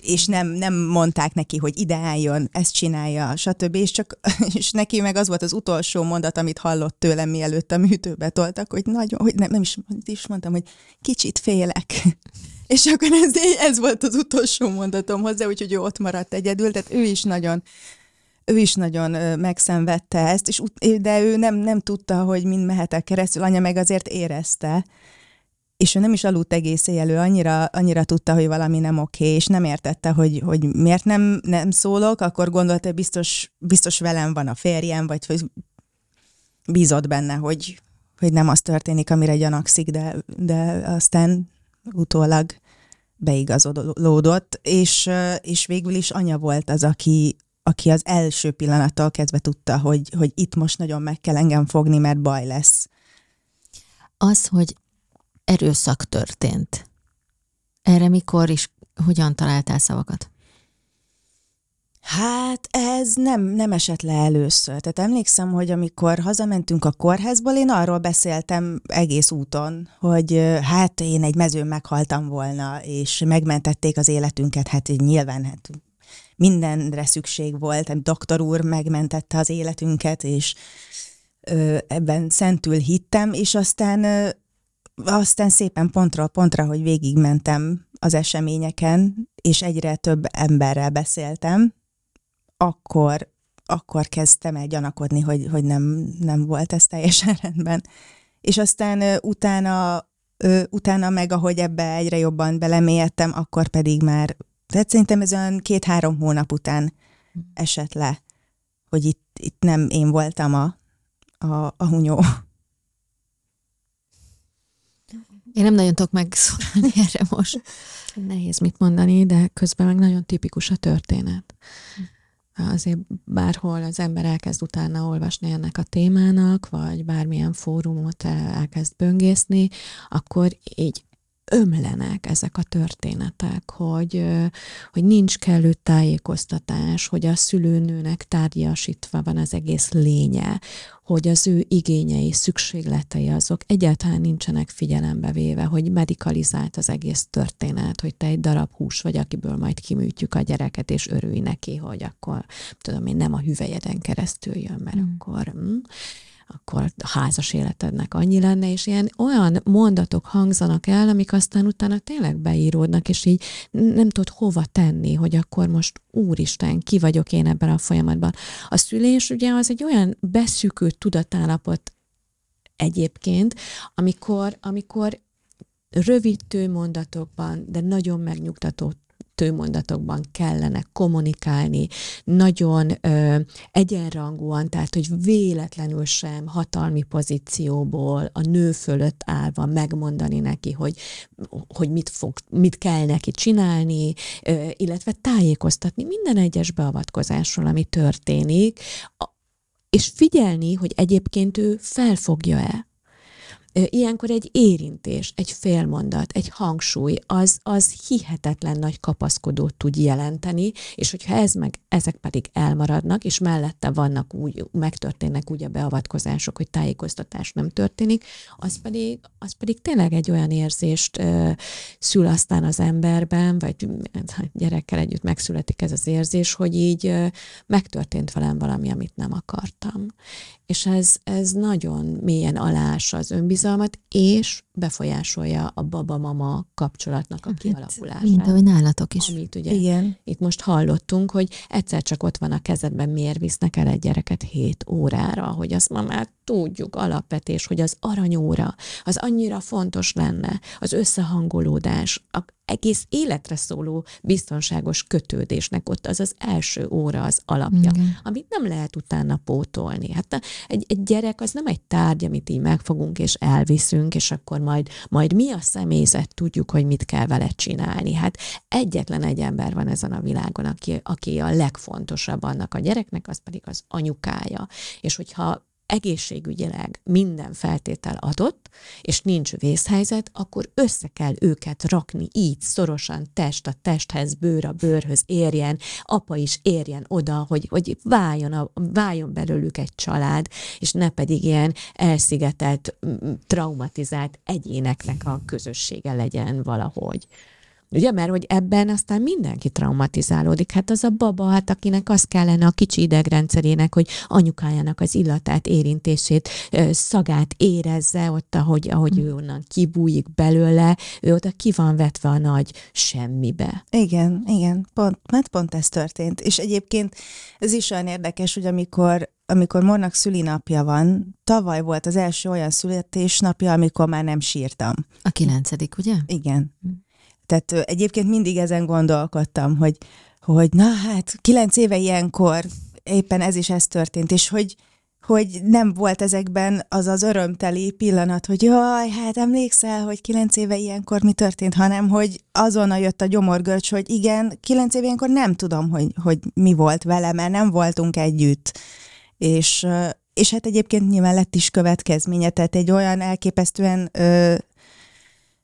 és nem, nem mondták neki, hogy ide álljon, ezt csinálja, stb. És, csak, és neki meg az volt az utolsó mondat, amit hallott tőlem, mielőtt a műtőbe toltak, hogy nagyon, hogy nem, nem is, is mondtam, hogy kicsit félek. És akkor ez, ez volt az utolsó mondatom hozzá, úgyhogy ő ott maradt egyedül, tehát ő is nagyon ő is nagyon megszenvedte ezt, és, de ő nem, nem tudta, hogy mind mehetek keresztül, anya meg azért érezte, és ő nem is aludt egész ő annyira, annyira tudta, hogy valami nem oké, és nem értette, hogy, hogy miért nem, nem szólok, akkor gondolta, hogy biztos, biztos velem van a férjem, vagy hogy bízott benne, hogy, hogy nem az történik, amire gyanakszik, de, de aztán utólag beigazolódott, és, és végül is anya volt az, aki, aki az első pillanattal kezdve tudta, hogy, hogy itt most nagyon meg kell engem fogni, mert baj lesz. Az, hogy erőszak történt. Erre mikor is, hogyan találtál szavakat? Hát ez nem, nem esett le először. Tehát emlékszem, hogy amikor hazamentünk a kórházból, én arról beszéltem egész úton, hogy hát én egy mezőn meghaltam volna, és megmentették az életünket, hát nyilván hát mindenre szükség volt, egy hát doktor úr megmentette az életünket, és ebben szentül hittem, és aztán aztán szépen pontról pontra, hogy végigmentem az eseményeken, és egyre több emberrel beszéltem, akkor, akkor kezdtem el gyanakodni, hogy, hogy nem, nem volt ez teljesen rendben. És aztán utána, utána meg, ahogy ebbe egyre jobban belemélyedtem, akkor pedig már, tehát szerintem ez olyan két-három hónap után esett le, hogy itt, itt nem én voltam a, a, a hunyó. Én nem nagyon tudok megszólni erre most. Nehéz mit mondani, de közben meg nagyon tipikus a történet. Azért bárhol az ember elkezd utána olvasni ennek a témának, vagy bármilyen fórumot eh, elkezd böngészni, akkor így ömlenek ezek a történetek, hogy, hogy nincs kellő tájékoztatás, hogy a szülőnőnek tárgyasítva van az egész lénye, hogy az ő igényei, szükségletei azok egyáltalán nincsenek figyelembe véve, hogy medikalizált az egész történet, hogy te egy darab hús vagy, akiből majd kiműtjük a gyereket, és örülj neki, hogy akkor, tudom én, nem a hüvelyeden keresztül jön, mert mm. akkor... Mm akkor a házas életednek annyi lenne, és ilyen olyan mondatok hangzanak el, amik aztán utána tényleg beíródnak, és így nem tudod hova tenni, hogy akkor most úristen, ki vagyok én ebben a folyamatban. A szülés ugye az egy olyan beszűkült tudatállapot egyébként, amikor, amikor rövid mondatokban, de nagyon megnyugtató mondatokban kellene kommunikálni, nagyon ö, egyenrangúan, tehát hogy véletlenül sem hatalmi pozícióból a nő fölött állva megmondani neki, hogy, hogy mit, fog, mit kell neki csinálni, ö, illetve tájékoztatni minden egyes beavatkozásról, ami történik, és figyelni, hogy egyébként ő felfogja-e Ilyenkor egy érintés, egy félmondat, egy hangsúly, az, az hihetetlen nagy kapaszkodót tud jelenteni, és hogyha ez meg, ezek pedig elmaradnak, és mellette vannak úgy, megtörténnek úgy a beavatkozások, hogy tájékoztatás nem történik, az pedig, az pedig tényleg egy olyan érzést ö, szül aztán az emberben, vagy hát, gyerekkel együtt megszületik ez az érzés, hogy így ö, megtörtént velem valami, amit nem akartam és ez, ez nagyon mélyen alása az önbizalmat, és befolyásolja a baba-mama kapcsolatnak a hát, kialakulását. Mint ahogy nálatok is. Amit ugye Igen. itt most hallottunk, hogy egyszer csak ott van a kezedben, miért visznek el egy gyereket hét órára, hogy azt már tudjuk alapvetés, hogy az aranyóra, az annyira fontos lenne, az összehangolódás, a egész életre szóló biztonságos kötődésnek ott az az első óra az alapja, Igen. amit nem lehet utána pótolni. Hát egy, egy gyerek az nem egy tárgy, amit így megfogunk és elviszünk, és akkor majd, majd mi a személyzet, tudjuk, hogy mit kell vele csinálni. Hát egyetlen egy ember van ezen a világon, aki, aki a legfontosabb annak a gyereknek, az pedig az anyukája. És hogyha egészségügyileg minden feltétel adott, és nincs vészhelyzet, akkor össze kell őket rakni így szorosan test a testhez, bőr a bőrhöz érjen, apa is érjen oda, hogy, hogy váljon, a, váljon belőlük egy család, és ne pedig ilyen elszigetelt, traumatizált egyéneknek a közössége legyen valahogy. Ugye, mert hogy ebben aztán mindenki traumatizálódik. Hát az a baba, hát akinek az kellene a kicsi idegrendszerének, hogy anyukájának az illatát, érintését, szagát érezze ott, ahogy, ahogy ő hm. onnan kibújik belőle, ő oda ki van vetve a nagy semmibe. Igen, igen, pont, mert pont ez történt. És egyébként ez is olyan érdekes, hogy amikor amikor Mornak szülinapja van, tavaly volt az első olyan születésnapja, amikor már nem sírtam. A kilencedik, ugye? Igen. Hm. Tehát egyébként mindig ezen gondolkodtam, hogy, hogy na hát, kilenc éve ilyenkor éppen ez is ez történt, és hogy, hogy nem volt ezekben az az örömteli pillanat, hogy jaj, hát emlékszel, hogy kilenc éve ilyenkor mi történt, hanem hogy azonnal jött a gyomorgörcs, hogy igen, kilenc éve ilyenkor nem tudom, hogy, hogy mi volt vele, mert nem voltunk együtt. És, és hát egyébként nyilván lett is következménye, tehát egy olyan elképesztően ö,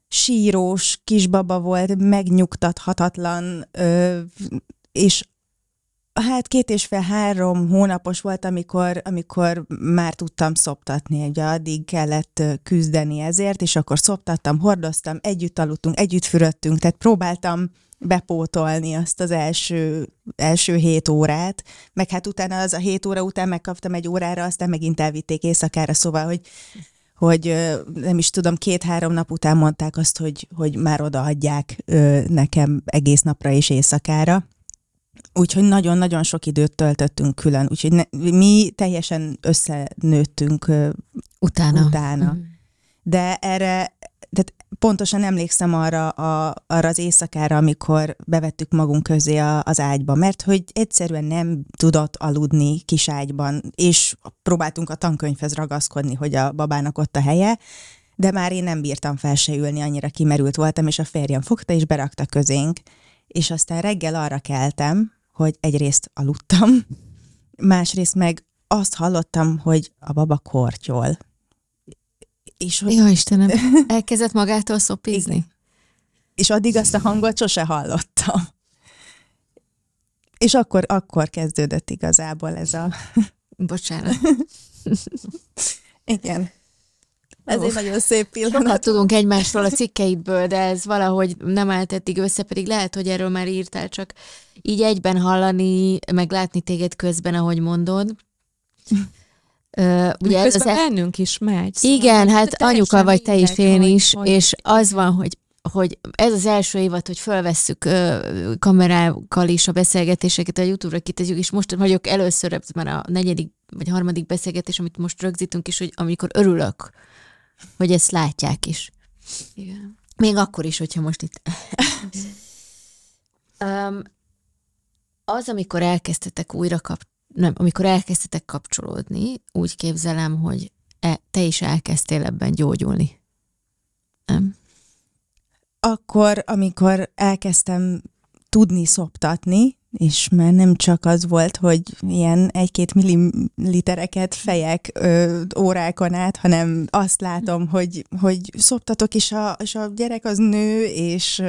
sírós kisbaba volt, megnyugtathatatlan, ö, és hát két és fél három hónapos volt, amikor, amikor már tudtam szoptatni, ugye addig kellett küzdeni ezért, és akkor szoptattam, hordoztam, együtt aludtunk, együtt fürödtünk, tehát próbáltam bepótolni azt az első, első hét órát, meg hát utána az a hét óra után megkaptam egy órára, aztán megint elvitték éjszakára, szóval, hogy hogy nem is tudom, két-három nap után mondták azt, hogy, hogy már odaadják nekem egész napra és éjszakára. Úgyhogy nagyon-nagyon sok időt töltöttünk külön, úgyhogy ne, mi teljesen összenőttünk utána. utána. Mm. De erre tehát pontosan emlékszem arra, a, arra az éjszakára, amikor bevettük magunk közé a, az ágyba, mert hogy egyszerűen nem tudott aludni kis ágyban, és próbáltunk a tankönyvhez ragaszkodni, hogy a babának ott a helye, de már én nem bírtam fel se ülni, annyira kimerült voltam, és a férjem fogta és berakta közénk. És aztán reggel arra keltem, hogy egyrészt aludtam, másrészt meg azt hallottam, hogy a baba kortyol. És hogy... Ja, Istenem, elkezdett magától szopizni. és addig azt a hangot sose hallottam. És akkor, akkor kezdődött igazából ez a... Bocsánat. Igen. Ez egy nagyon szép pillanat. Sokat tudunk egymásról a cikkeidből, de ez valahogy nem állt eddig össze, pedig lehet, hogy erről már írtál, csak így egyben hallani, meg látni téged közben, ahogy mondod. Uh, ugye ez az e- is megy. Szóval igen, hát anyuka vagy te is, én is, hogy, és az van, hogy hogy ez az első évad, hogy fölvesszük ö, kamerákkal is a beszélgetéseket, a YouTube-ra kitegyük, és most vagyok először, ez már a negyedik vagy harmadik beszélgetés, amit most rögzítünk is, hogy amikor örülök, hogy ezt látják is. Igen. Még akkor is, hogyha most itt... um, az, amikor elkezdtetek újra kapcsolni, nem, amikor elkezdtetek kapcsolódni, úgy képzelem, hogy e, te is elkezdtél ebben gyógyulni. Nem? Akkor, amikor elkezdtem tudni szoptatni, és már nem csak az volt, hogy ilyen egy-két millilitereket fejek ö, órákon át, hanem azt látom, hogy, hogy szoptatok, és a, és a gyerek az nő, és,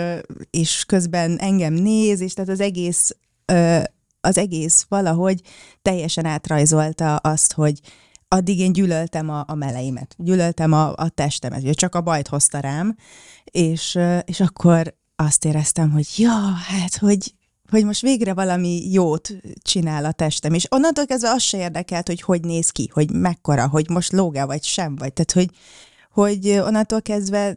és közben engem néz, és tehát az egész ö, az egész valahogy teljesen átrajzolta azt, hogy addig én gyűlöltem a, a meleimet, gyűlöltem a, a testemet, ugye csak a bajt hozta rám, és, és akkor azt éreztem, hogy ja, hát, hogy, hogy most végre valami jót csinál a testem, és onnantól kezdve az se érdekelt, hogy hogy néz ki, hogy mekkora, hogy most lóga vagy sem vagy, tehát hogy, hogy onnantól kezdve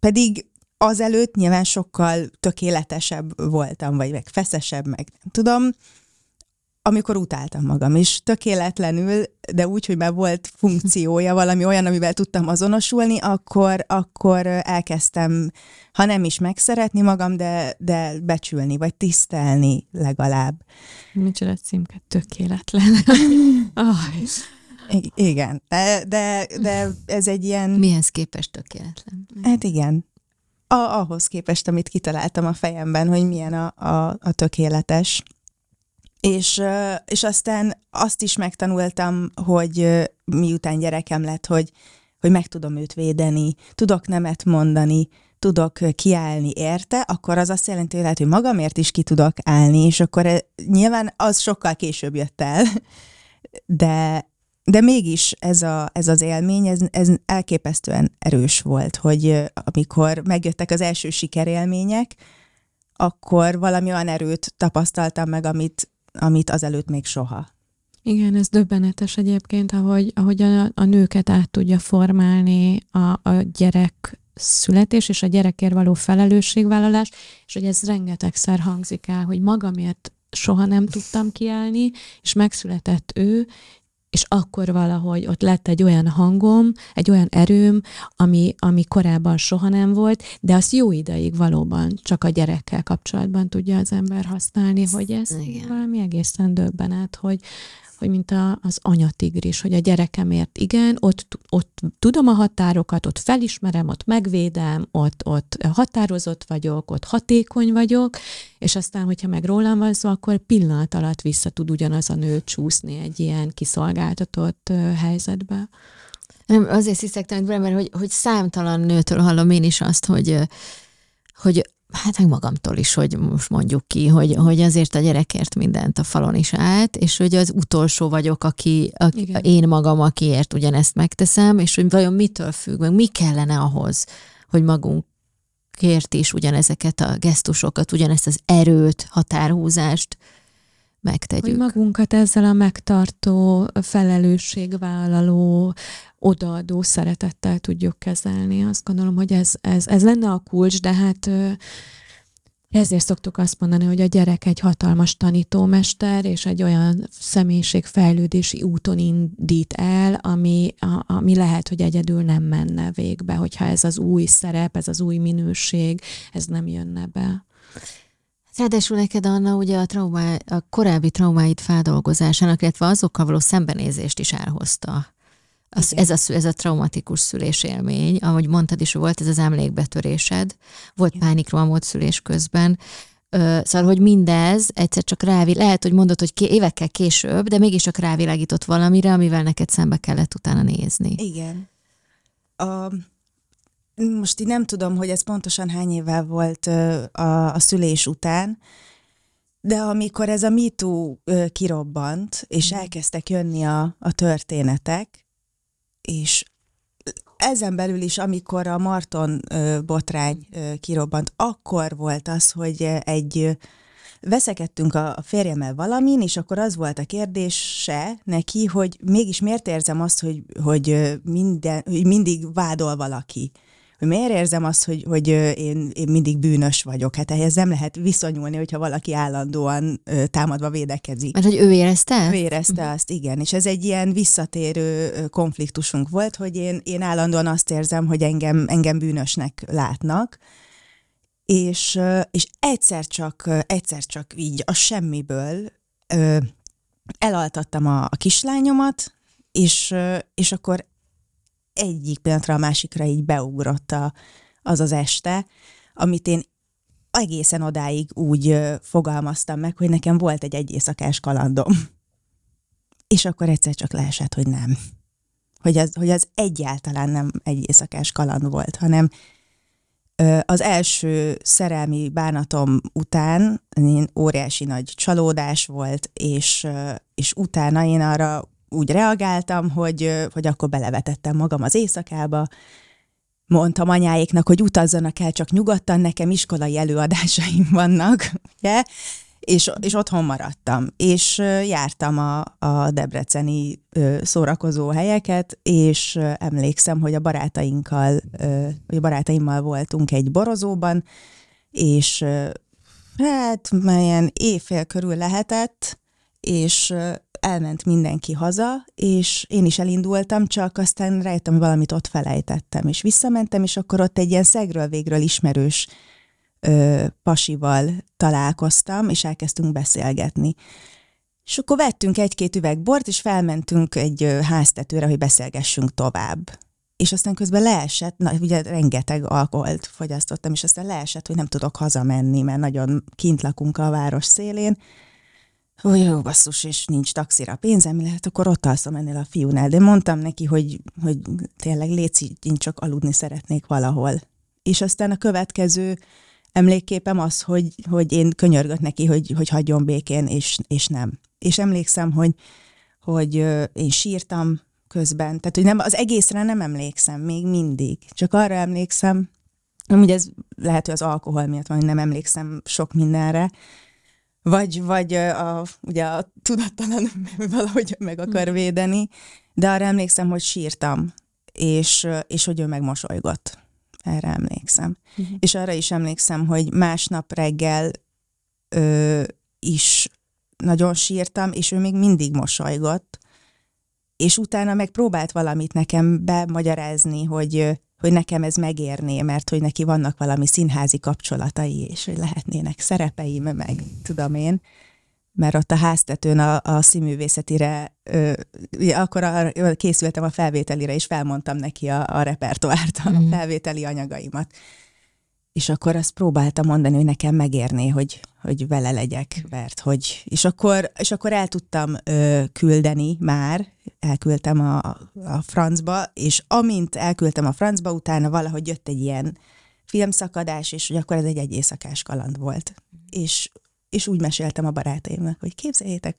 pedig azelőtt nyilván sokkal tökéletesebb voltam, vagy meg feszesebb, meg nem tudom, amikor utáltam magam is tökéletlenül, de úgy, hogy már volt funkciója, valami olyan, amivel tudtam azonosulni, akkor, akkor elkezdtem, ha nem is megszeretni magam, de, de becsülni, vagy tisztelni legalább. Micsoda címke, tökéletlen. oh. I- igen, de, de, de ez egy ilyen... Mihez képest tökéletlen. Hát igen, a, ahhoz képest, amit kitaláltam a fejemben, hogy milyen a, a, a tökéletes. És, és aztán azt is megtanultam, hogy miután gyerekem lett, hogy, hogy meg tudom őt védeni, tudok nemet mondani, tudok kiállni érte, akkor az azt jelenti, hogy lehet, hogy magamért is ki tudok állni, és akkor nyilván az sokkal később jött el, de, de mégis ez, a, ez az élmény, ez, ez elképesztően erős volt, hogy amikor megjöttek az első sikerélmények, akkor valami olyan erőt tapasztaltam meg, amit, amit azelőtt még soha. Igen, ez döbbenetes egyébként, ahogy, ahogy a, a nőket át tudja formálni a, a gyerek születés és a gyerekért való felelősségvállalás, és hogy ez rengetegszer hangzik el, hogy magamért soha nem tudtam kiállni, és megszületett ő, és akkor valahogy ott lett egy olyan hangom, egy olyan erőm, ami, ami korábban soha nem volt, de azt jó ideig valóban csak a gyerekkel kapcsolatban tudja az ember használni, hogy ez Igen. valami egészen döbbenet, hogy, hogy mint a, az anyatigris, hogy a gyerekemért igen, ott, ott tudom a határokat, ott felismerem, ott megvédem, ott, ott határozott vagyok, ott hatékony vagyok, és aztán, hogyha meg rólam van szó, akkor pillanat alatt vissza tud ugyanaz a nő csúszni egy ilyen kiszolgáltatott helyzetbe. Nem, azért hiszek, mert hogy, hogy számtalan nőtől hallom én is azt, hogy hogy hát meg magamtól is, hogy most mondjuk ki, hogy, hogy azért a gyerekért mindent a falon is állt, és hogy az utolsó vagyok, aki, aki én magam, akiért ugyanezt megteszem, és hogy vajon mitől függ, meg mi kellene ahhoz, hogy magunk kért is ugyanezeket a gesztusokat, ugyanezt az erőt, határhúzást megtegyük. Hogy magunkat ezzel a megtartó, felelősségvállaló, odaadó szeretettel tudjuk kezelni. Azt gondolom, hogy ez, ez, ez lenne a kulcs, de hát ezért szoktuk azt mondani, hogy a gyerek egy hatalmas tanítómester, és egy olyan személyiségfejlődési úton indít el, ami, a, ami lehet, hogy egyedül nem menne végbe, hogyha ez az új szerep, ez az új minőség, ez nem jönne be. Ráadásul neked, Anna, ugye a, traumá, a korábbi traumáid feldolgozásának, illetve azokkal való szembenézést is elhozta. Az, ez, a, ez a traumatikus szülés élmény, ahogy mondtad is, volt ez az emlékbetörésed, volt Igen. a szülés közben, Ö, szóval, hogy mindez egyszer csak rávilágított, lehet, hogy mondod, hogy ké, évekkel később, de mégis csak rávilágított valamire, amivel neked szembe kellett utána nézni. Igen. A, most így nem tudom, hogy ez pontosan hány évvel volt a, a szülés után, de amikor ez a mitú kirobbant, és mm. elkezdtek jönni a, a történetek, és ezen belül is, amikor a Marton botrány kirobbant, akkor volt az, hogy egy veszekedtünk a férjemmel valamin, és akkor az volt a kérdése neki, hogy mégis miért érzem azt, hogy, hogy, minden, hogy mindig vádol valaki hogy miért érzem azt, hogy, hogy én, én mindig bűnös vagyok. Hát ehhez nem lehet viszonyulni, hogyha valaki állandóan támadva védekezik. Mert hogy ő érezte? Ő érezte mhm. azt, igen. És ez egy ilyen visszatérő konfliktusunk volt, hogy én, én állandóan azt érzem, hogy engem, engem bűnösnek látnak, és, és egyszer, csak, egyszer csak így a semmiből elaltattam a, a kislányomat, és, és akkor egyik pillanatra a másikra így beugrott a, az az este, amit én egészen odáig úgy fogalmaztam meg, hogy nekem volt egy egyészakás kalandom. És akkor egyszer csak leesett, hogy nem. Hogy az, hogy az egyáltalán nem egy éjszakás kaland volt, hanem az első szerelmi bánatom után én óriási nagy csalódás volt, és, és utána én arra úgy reagáltam, hogy, hogy akkor belevetettem magam az éjszakába, mondtam anyáiknak, hogy utazzanak el csak nyugodtan, nekem iskolai előadásaim vannak, ugye? És, és otthon maradtam, és jártam a, a debreceni szórakozó helyeket, és emlékszem, hogy a barátainkkal, vagy a barátaimmal voltunk egy borozóban, és hát melyen éjfél körül lehetett, és elment mindenki haza, és én is elindultam, csak aztán rájöttem, hogy valamit ott felejtettem, és visszamentem, és akkor ott egy ilyen szegről végről ismerős ö, pasival találkoztam, és elkezdtünk beszélgetni. És akkor vettünk egy-két üveg bort, és felmentünk egy háztetőre, hogy beszélgessünk tovább. És aztán közben leesett, na, ugye rengeteg alkoholt fogyasztottam, és aztán leesett, hogy nem tudok hazamenni, mert nagyon kint lakunk a város szélén, jó basszus, és nincs taxira pénzem, lehet, akkor ott alszom ennél a fiúnál. De mondtam neki, hogy, hogy tényleg léci, én csak aludni szeretnék valahol. És aztán a következő emlékképem az, hogy, hogy én könyörgött neki, hogy, hogy hagyjon békén, és, és nem. És emlékszem, hogy, hogy én sírtam közben, tehát hogy nem, az egészre nem emlékszem még mindig, csak arra emlékszem, Amúgy ez lehet, hogy az alkohol miatt van, hogy nem emlékszem sok mindenre, vagy, vagy a, ugye a tudattalan valahogy meg akar hm. védeni, de arra emlékszem, hogy sírtam, és, és hogy ő megmosolygott. Erre emlékszem. Uh-huh. És arra is emlékszem, hogy másnap reggel ö, is nagyon sírtam, és ő még mindig mosolygott, és utána meg próbált valamit nekem bemagyarázni, hogy hogy nekem ez megérné, mert hogy neki vannak valami színházi kapcsolatai, és hogy lehetnének szerepeim, meg tudom én, mert ott a háztetőn a, a színművészetire, ö, akkor a, készültem a felvételire, és felmondtam neki a, a repertoárt, a mhm. felvételi anyagaimat és akkor azt próbálta mondani, hogy nekem megérné, hogy, hogy vele legyek, mert hogy... És akkor, és akkor el tudtam ö, küldeni már, elküldtem a, a francba, és amint elküldtem a francba, utána valahogy jött egy ilyen filmszakadás, és hogy akkor ez egy egy kaland volt. És, és úgy meséltem a barátaimnak, hogy képzeljétek,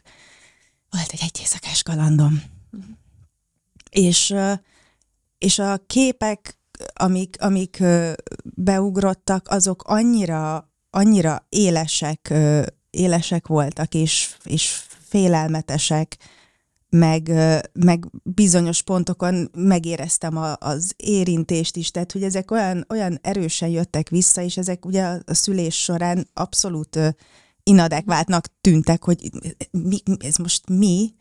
volt egy egy kalandom. És, és a képek amik, amik beugrottak, azok annyira, annyira élesek, élesek voltak, és, és félelmetesek, meg, meg bizonyos pontokon megéreztem a, az érintést is, tehát hogy ezek olyan, olyan erősen jöttek vissza, és ezek ugye a szülés során abszolút inadekvátnak tűntek, hogy mi, ez most mi,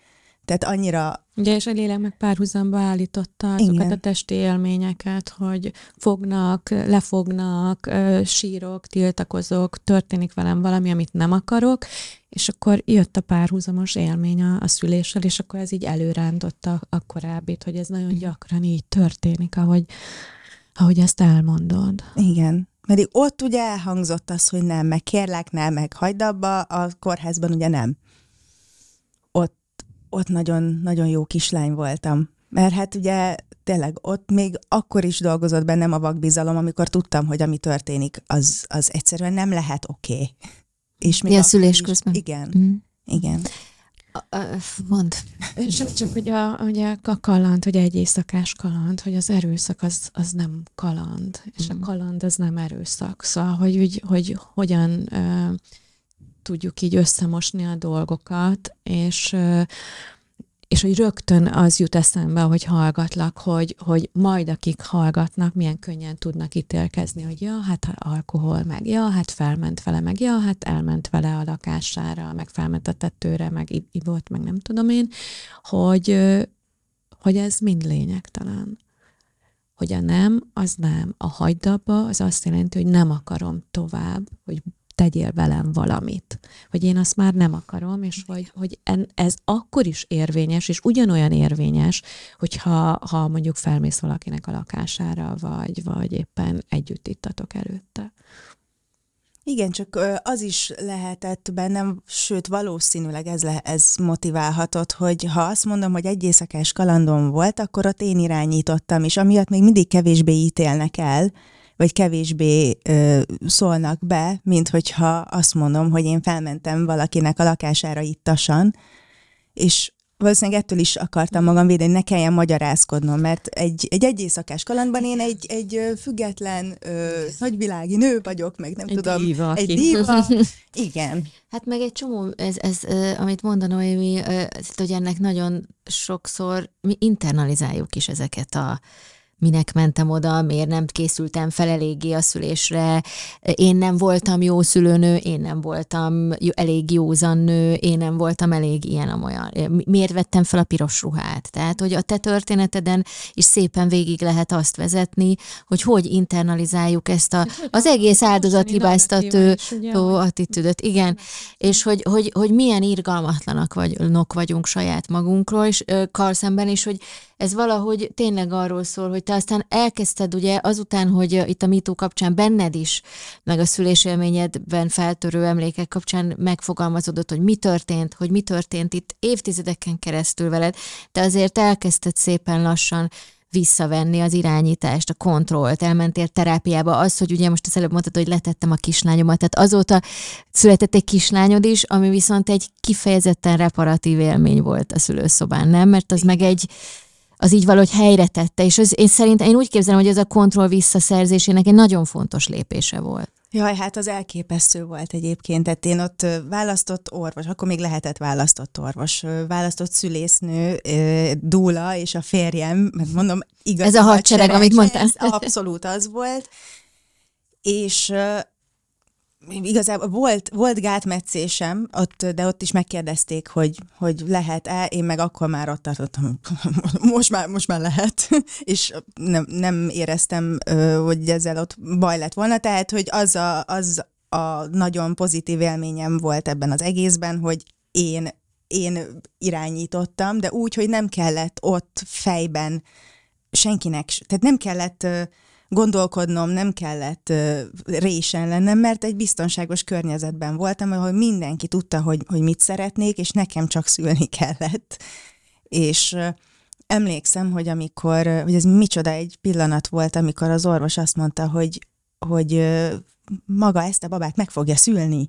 tehát annyira... Ugye, és a lélek meg párhuzamba állította azokat Igen. a testi élményeket, hogy fognak, lefognak, sírok, tiltakozok, történik velem valami, amit nem akarok, és akkor jött a párhuzamos élmény a, a szüléssel, és akkor ez így előrántotta a korábbit, hogy ez nagyon mhm. gyakran így történik, ahogy, ahogy ezt elmondod. Igen. Mert ott ugye elhangzott az, hogy nem, meg kérlek, nem, meg hagyd abba, a kórházban ugye nem ott nagyon-nagyon jó kislány voltam. Mert hát ugye tényleg ott még akkor is dolgozott bennem a vakbizalom, amikor tudtam, hogy ami történik, az, az egyszerűen nem lehet oké. Okay. És még ja, a szülés közben. Igen, mm. igen. Mond. Csak, csak hogy a, ugye a kaland, hogy egy éjszakás kaland, hogy az erőszak az, az nem kaland, és mm. a mhm. kaland az nem erőszak. Szóval, hogy, hogy, hogy hogyan... Uh, tudjuk így összemosni a dolgokat, és és hogy rögtön az jut eszembe, hogy hallgatlak, hogy, hogy majd akik hallgatnak, milyen könnyen tudnak ítélkezni, hogy ja, hát alkohol, meg ja, hát felment vele, meg ja, hát elment vele a lakására, meg felment a tetőre, meg ivott, meg nem tudom én, hogy, hogy ez mind lényegtelen. Hogy a nem, az nem. A hagyd abba, az azt jelenti, hogy nem akarom tovább, hogy tegyél velem valamit. Hogy én azt már nem akarom, és hogy, hogy ez akkor is érvényes, és ugyanolyan érvényes, hogyha ha mondjuk felmész valakinek a lakására, vagy, vagy éppen együtt ittatok előtte. Igen, csak az is lehetett bennem, sőt valószínűleg ez, le, ez motiválhatott, hogy ha azt mondom, hogy egy éjszakás kalandom volt, akkor ott én irányítottam, és amiatt még mindig kevésbé ítélnek el, vagy kevésbé ö, szólnak be, mint hogyha azt mondom, hogy én felmentem valakinek a lakására ittasan, és valószínűleg ettől is akartam magam védeni, ne kelljen magyarázkodnom, mert egy, egy egyészakás kalandban én egy, egy független ö, nagyvilági nő vagyok, meg nem egy tudom. Díva, egy díva. Igen. Hát meg egy csomó, ez, ez amit mondanom, hogy ennek nagyon sokszor mi internalizáljuk is ezeket a minek mentem oda, miért nem készültem fel eléggé a szülésre, én nem voltam jó szülőnő, én nem voltam elég józan nő, én nem voltam elég ilyen olyan. Miért vettem fel a piros ruhát? Tehát, hogy a te történeteden is szépen végig lehet azt vezetni, hogy hogy internalizáljuk ezt a, az egész áldozathibáztató attitűdöt. Igen, és hogy, hogy, hogy milyen irgalmatlanak vagyunk saját magunkról, és Karl szemben is, hogy ez valahogy tényleg arról szól, hogy te aztán elkezdted ugye azután, hogy uh, itt a mitó kapcsán benned is, meg a szülésélményedben feltörő emlékek kapcsán megfogalmazódott, hogy mi történt, hogy mi történt itt évtizedeken keresztül veled, te azért elkezdted szépen lassan visszavenni az irányítást, a kontrollt, elmentél terápiába, az, hogy ugye most az előbb mondtad, hogy letettem a kislányomat, tehát azóta született egy kislányod is, ami viszont egy kifejezetten reparatív élmény volt a szülőszobán, nem? Mert az meg egy az így valahogy helyre tette, és ez, én szerintem én úgy képzelem, hogy ez a kontroll visszaszerzésének egy nagyon fontos lépése volt. Jaj, hát az elképesztő volt egyébként, tehát én ott választott orvos, akkor még lehetett választott orvos, választott szülésznő, Dúla és a férjem, mert mondom, igaz. Ez a hadsereg, hadsereg amit mondtál. Ez abszolút az volt, és igazából volt, volt gátmetszésem, ott, de ott is megkérdezték, hogy, hogy lehet-e, én meg akkor már ott tartottam, most már, most már lehet, és nem, nem éreztem, hogy ezzel ott baj lett volna, tehát, hogy az a, az a nagyon pozitív élményem volt ebben az egészben, hogy én, én irányítottam, de úgy, hogy nem kellett ott fejben senkinek, tehát nem kellett gondolkodnom nem kellett résen lennem, mert egy biztonságos környezetben voltam, ahol mindenki tudta, hogy, hogy mit szeretnék, és nekem csak szülni kellett. És emlékszem, hogy amikor, hogy ez micsoda egy pillanat volt, amikor az orvos azt mondta, hogy, hogy maga ezt a babát meg fogja szülni.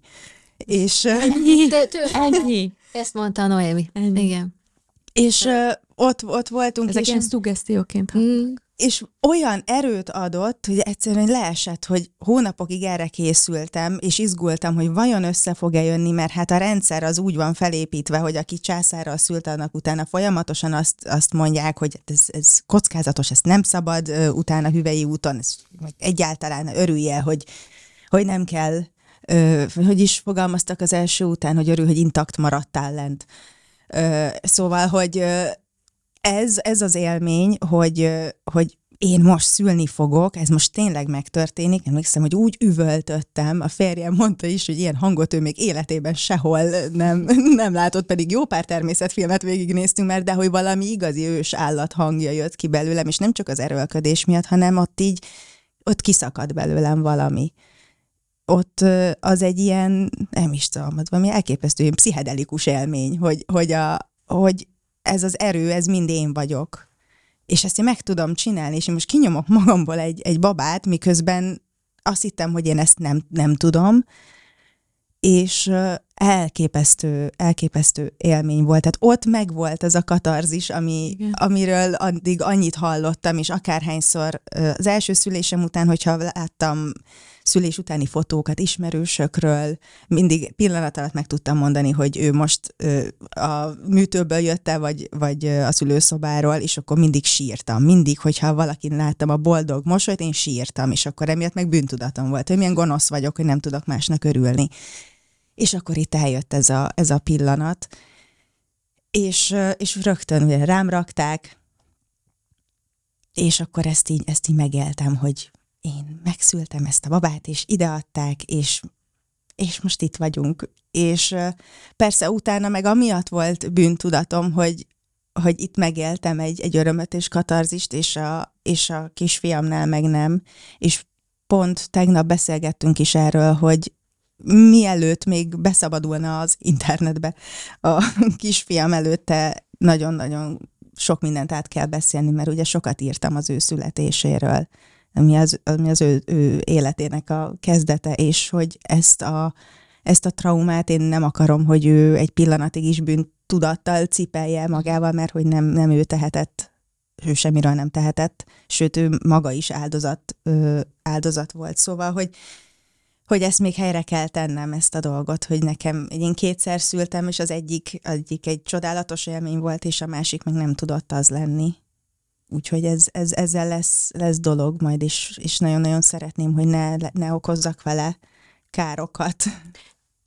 És, ennyi, de, tő, ennyi. Ezt mondta Noémi. Ennyi. Igen. És ott, ott voltunk. Ezek és ilyen szugesztióként. Mm és olyan erőt adott, hogy egyszerűen leesett, hogy hónapokig erre készültem, és izgultam, hogy vajon össze fog-e jönni, mert hát a rendszer az úgy van felépítve, hogy aki császárral szült, annak utána folyamatosan azt, azt mondják, hogy ez, ez kockázatos, ezt nem szabad, utána hüvei úton, ez, egyáltalán örülje, hogy, hogy nem kell, hogy is fogalmaztak az első után, hogy örül, hogy intakt maradtál lent. Szóval, hogy ez, ez az élmény, hogy, hogy én most szülni fogok, ez most tényleg megtörténik. Emlékszem, hogy úgy üvöltöttem, a férjem mondta is, hogy ilyen hangot ő még életében sehol nem, nem látott, pedig jó pár természetfilmet végignéztünk már, de hogy valami igazi ős állat hangja jött ki belőlem, és nem csak az erőlködés miatt, hanem ott így, ott kiszakad belőlem valami ott az egy ilyen, nem is tudom, valami elképesztő ilyen pszichedelikus élmény, hogy, hogy, a, hogy ez az erő, ez mind én vagyok. És ezt én meg tudom csinálni, és én most kinyomok magamból egy, egy babát, miközben azt hittem, hogy én ezt nem, nem tudom, és elképesztő, elképesztő élmény volt. Tehát ott megvolt az a katarzis, ami, amiről addig annyit hallottam, és akárhányszor az első szülésem után, hogyha láttam szülés utáni fotókat ismerősökről, mindig pillanat alatt meg tudtam mondani, hogy ő most a műtőből jött el, vagy, vagy a szülőszobáról, és akkor mindig sírtam. Mindig, hogyha valakin láttam a boldog mosolyt, én sírtam, és akkor emiatt meg bűntudatom volt, hogy milyen gonosz vagyok, hogy nem tudok másnak örülni. És akkor itt eljött ez a, ez a pillanat, és, és rögtön ugye rám rakták, és akkor ezt így, ezt így megéltem, hogy én megszültem ezt a babát, és ideadták, és és most itt vagyunk. És persze utána meg amiatt volt bűntudatom, hogy, hogy itt megéltem egy, egy örömöt és katarzist, és a, és a kisfiamnál meg nem. És pont tegnap beszélgettünk is erről, hogy mielőtt még beszabadulna az internetbe a kisfiam előtte nagyon-nagyon sok mindent át kell beszélni, mert ugye sokat írtam az ő születéséről ami az, ami az ő, ő életének a kezdete, és hogy ezt a, ezt a traumát én nem akarom, hogy ő egy pillanatig is bűn tudattal cipelje magával, mert hogy nem, nem ő tehetett, ő semmiről nem tehetett, sőt ő maga is áldozat, ö, áldozat volt. Szóval, hogy, hogy ezt még helyre kell tennem, ezt a dolgot, hogy nekem, én kétszer szültem, és az egyik, egyik egy csodálatos élmény volt, és a másik meg nem tudott az lenni. Úgyhogy ez, ez, ezzel lesz, lesz dolog majd, is és nagyon-nagyon szeretném, hogy ne, ne okozzak vele károkat.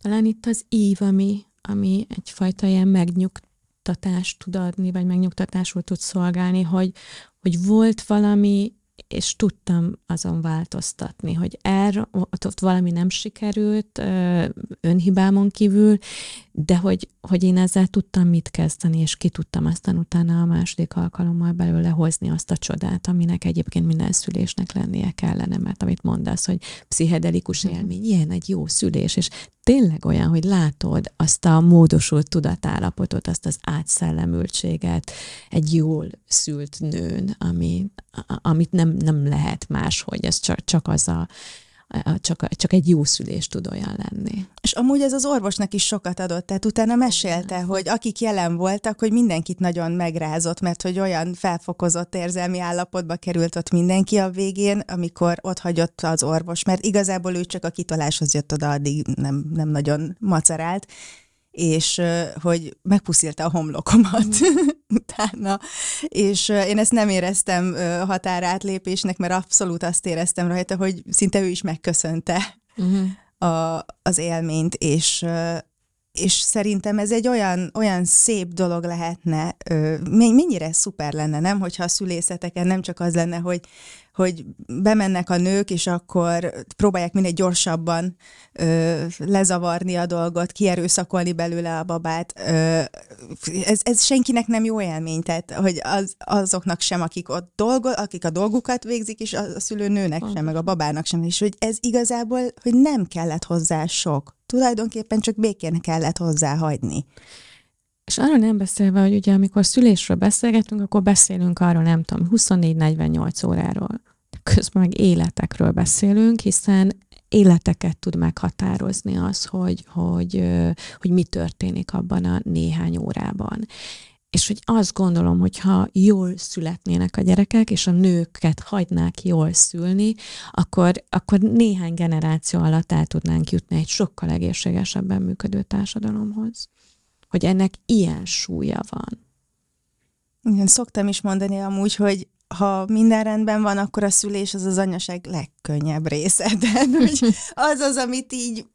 Talán itt az ív, ami, ami egyfajta ilyen megnyugtatást tud adni, vagy megnyugtatásul tud szolgálni, hogy, hogy volt valami és tudtam azon változtatni, hogy erre ott, ott valami nem sikerült önhibámon kívül, de hogy, hogy én ezzel tudtam mit kezdeni, és ki tudtam aztán utána a második alkalommal belőle hozni azt a csodát, aminek egyébként minden szülésnek lennie kellene, mert amit mondasz, hogy pszichedelikus mhm. élmény, ilyen egy jó szülés, és tényleg olyan, hogy látod azt a módosult tudatállapotot, azt az átszellemültséget egy jól szült nőn, ami, a, amit nem, nem lehet máshogy, ez csak, csak az a csak, csak egy jó szülés tud olyan lenni. És amúgy ez az orvosnak is sokat adott, tehát utána mesélte, hogy akik jelen voltak, hogy mindenkit nagyon megrázott, mert hogy olyan felfokozott érzelmi állapotba került ott mindenki a végén, amikor ott hagyott az orvos, mert igazából ő csak a kitoláshoz jött oda, addig nem, nem nagyon macerált, és hogy megpuszílta a homlokomat mm. utána, és én ezt nem éreztem határátlépésnek, mert abszolút azt éreztem rajta, hogy szinte ő is megköszönte mm. a, az élményt, és és szerintem ez egy olyan, olyan szép dolog lehetne, mennyire szuper lenne, nem, hogyha a szülészeteken nem csak az lenne, hogy hogy bemennek a nők, és akkor próbálják minél gyorsabban ö, lezavarni a dolgot, kierőszakolni belőle a babát. Ö, ez, ez senkinek nem jó élmény, tehát hogy az, azoknak sem, akik ott dolgoz, akik a dolgukat végzik, és a, a nőnek sem, meg a babának sem, és hogy ez igazából, hogy nem kellett hozzá sok. Tulajdonképpen csak békén kellett hozzá hagyni. És arról nem beszélve, hogy ugye amikor szülésről beszélgetünk, akkor beszélünk arról, nem tudom, 24-48 óráról. Közben meg életekről beszélünk, hiszen életeket tud meghatározni az, hogy, hogy, hogy mi történik abban a néhány órában. És hogy azt gondolom, hogy ha jól születnének a gyerekek, és a nőket hagynák jól szülni, akkor, akkor néhány generáció alatt el tudnánk jutni egy sokkal egészségesebben működő társadalomhoz hogy ennek ilyen súlya van. Igen, szoktam is mondani amúgy, hogy ha minden rendben van, akkor a szülés az az anyaság legkönnyebb része. de hogy az az, amit így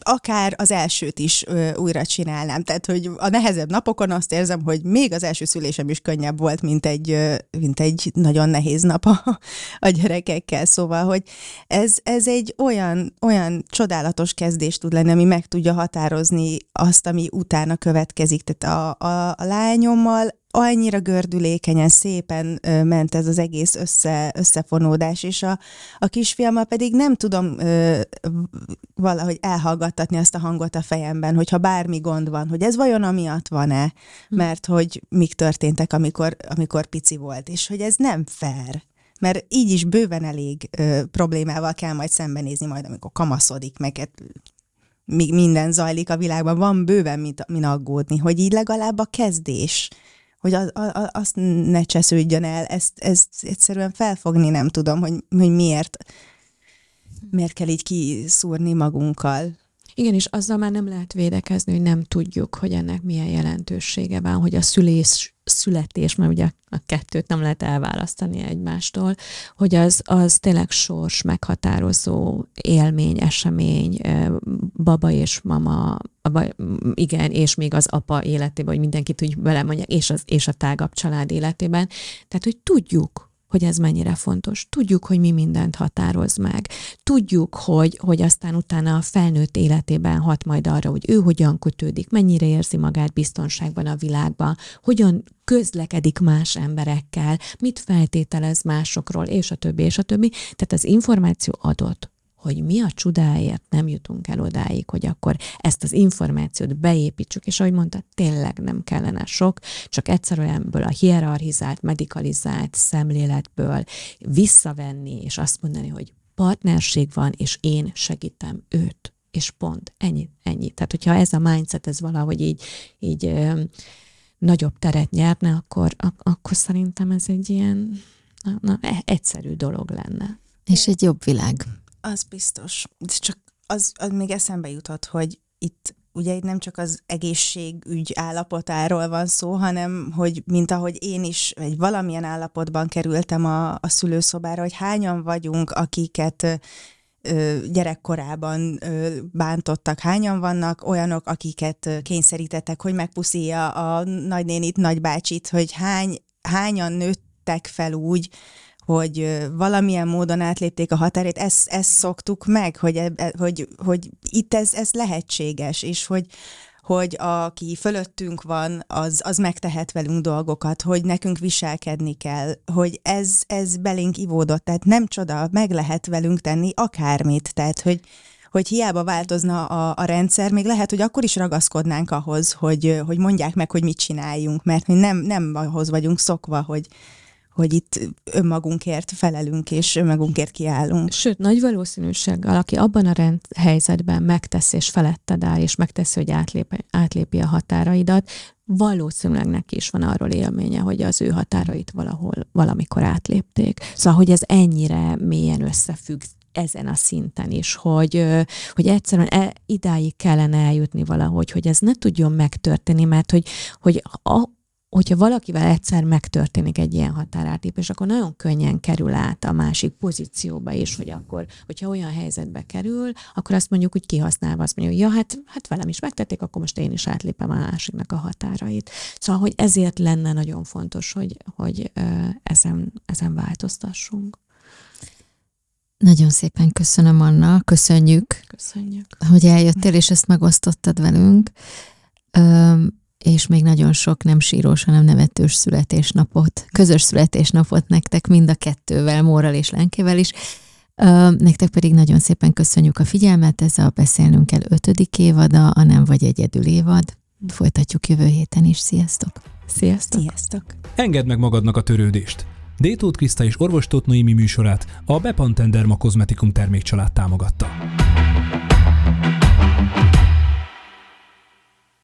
akár az elsőt is ö, újra csinálnám. Tehát, hogy a nehezebb napokon azt érzem, hogy még az első szülésem is könnyebb volt, mint egy, ö, mint egy nagyon nehéz nap a, a gyerekekkel. Szóval, hogy ez, ez egy olyan, olyan csodálatos kezdés tud lenni, ami meg tudja határozni azt, ami utána következik. Tehát a, a, a lányommal annyira gördülékenyen, szépen ment ez az egész össze, összefonódás, és a, a kisfiam pedig nem tudom ö, valahogy elhallgattatni azt a hangot a fejemben, hogyha bármi gond van, hogy ez vajon amiatt van-e, hm. mert hogy mik történtek, amikor, amikor pici volt, és hogy ez nem fair mert így is bőven elég ö, problémával kell majd szembenézni, majd amikor kamaszodik, meg et, hát minden zajlik a világban, van bőven mit, min aggódni, hogy így legalább a kezdés hogy az, az, azt ne csesződjön el, ezt, ezt egyszerűen felfogni nem tudom, hogy, hogy miért, miért kell így kiszúrni magunkkal igen, és azzal már nem lehet védekezni, hogy nem tudjuk, hogy ennek milyen jelentősége van, hogy a szülés, születés, mert ugye a kettőt nem lehet elválasztani egymástól, hogy az, az tényleg sors meghatározó élmény, esemény, baba és mama, igen, és még az apa életében, hogy tudja úgy mondja, és, az, és a tágabb család életében. Tehát, hogy tudjuk, hogy ez mennyire fontos. Tudjuk, hogy mi mindent határoz meg. Tudjuk, hogy, hogy aztán utána a felnőtt életében hat majd arra, hogy ő hogyan kötődik, mennyire érzi magát biztonságban a világban, hogyan közlekedik más emberekkel, mit feltételez másokról, és a többi, és a többi. Tehát az információ adott hogy mi a csodáért nem jutunk el odáig, hogy akkor ezt az információt beépítsük, és ahogy mondta, tényleg nem kellene sok, csak egyszerűen ebből a hierarchizált, medikalizált szemléletből visszavenni, és azt mondani, hogy partnerség van, és én segítem őt. És pont, ennyi, ennyi. Tehát, hogyha ez a mindset, ez valahogy így, így ö, nagyobb teret nyerne, akkor, ak- akkor szerintem ez egy ilyen na, na, egyszerű dolog lenne. És egy jobb világ. Az biztos. de csak az, az még eszembe jutott, hogy itt ugye itt nem csak az egészségügy állapotáról van szó, hanem hogy mint ahogy én is egy valamilyen állapotban kerültem a, a szülőszobára, hogy hányan vagyunk, akiket gyerekkorában bántottak, hányan vannak olyanok, akiket kényszerítettek, hogy megpuszíja a nagynénit, nagybácsit, hogy hány, hányan nőttek fel úgy, hogy valamilyen módon átlépték a határét, ezt, ezt szoktuk meg, hogy, e-, hogy, hogy itt ez, ez lehetséges, és hogy hogy aki fölöttünk van, az, az megtehet velünk dolgokat, hogy nekünk viselkedni kell, hogy ez, ez belénk ivódott, tehát nem csoda, meg lehet velünk tenni akármit, tehát hogy hogy hiába változna a, a rendszer, még lehet, hogy akkor is ragaszkodnánk ahhoz, hogy, hogy mondják meg, hogy mit csináljunk, mert mi nem, nem ahhoz vagyunk szokva, hogy, hogy itt önmagunkért felelünk és önmagunkért kiállunk. Sőt, nagy valószínűséggel, aki abban a rend helyzetben megtesz és feletted áll, és megteszi, hogy átlép, átlépi a határaidat, valószínűleg neki is van arról élménye, hogy az ő határait valahol valamikor átlépték. Szóval, hogy ez ennyire mélyen összefügg ezen a szinten is, hogy, hogy egyszerűen e, idáig kellene eljutni valahogy, hogy ez ne tudjon megtörténni, mert hogy, hogy a, hogyha valakivel egyszer megtörténik egy ilyen határátépés, akkor nagyon könnyen kerül át a másik pozícióba is, hogy akkor, hogyha olyan helyzetbe kerül, akkor azt mondjuk úgy kihasználva azt mondja, hogy ja, hát, hát velem is megtették, akkor most én is átlépem a másiknak a határait. Szóval, hogy ezért lenne nagyon fontos, hogy, hogy ezen, ezen változtassunk. Nagyon szépen köszönöm, Anna, köszönjük, köszönjük. hogy eljöttél, és ezt megosztottad velünk és még nagyon sok nem sírós, hanem nevetős születésnapot, közös születésnapot nektek mind a kettővel, Móral és Lenkével is. Nektek pedig nagyon szépen köszönjük a figyelmet, ez a Beszélnünk el ötödik évada, a Nem vagy egyedül évad. Folytatjuk jövő héten is, sziasztok! Sziasztok! Sziasztok! Engedd meg magadnak a törődést! Détót Kriszta és Orvostót Noémi műsorát a Bepantender ma kozmetikum termékcsalád támogatta.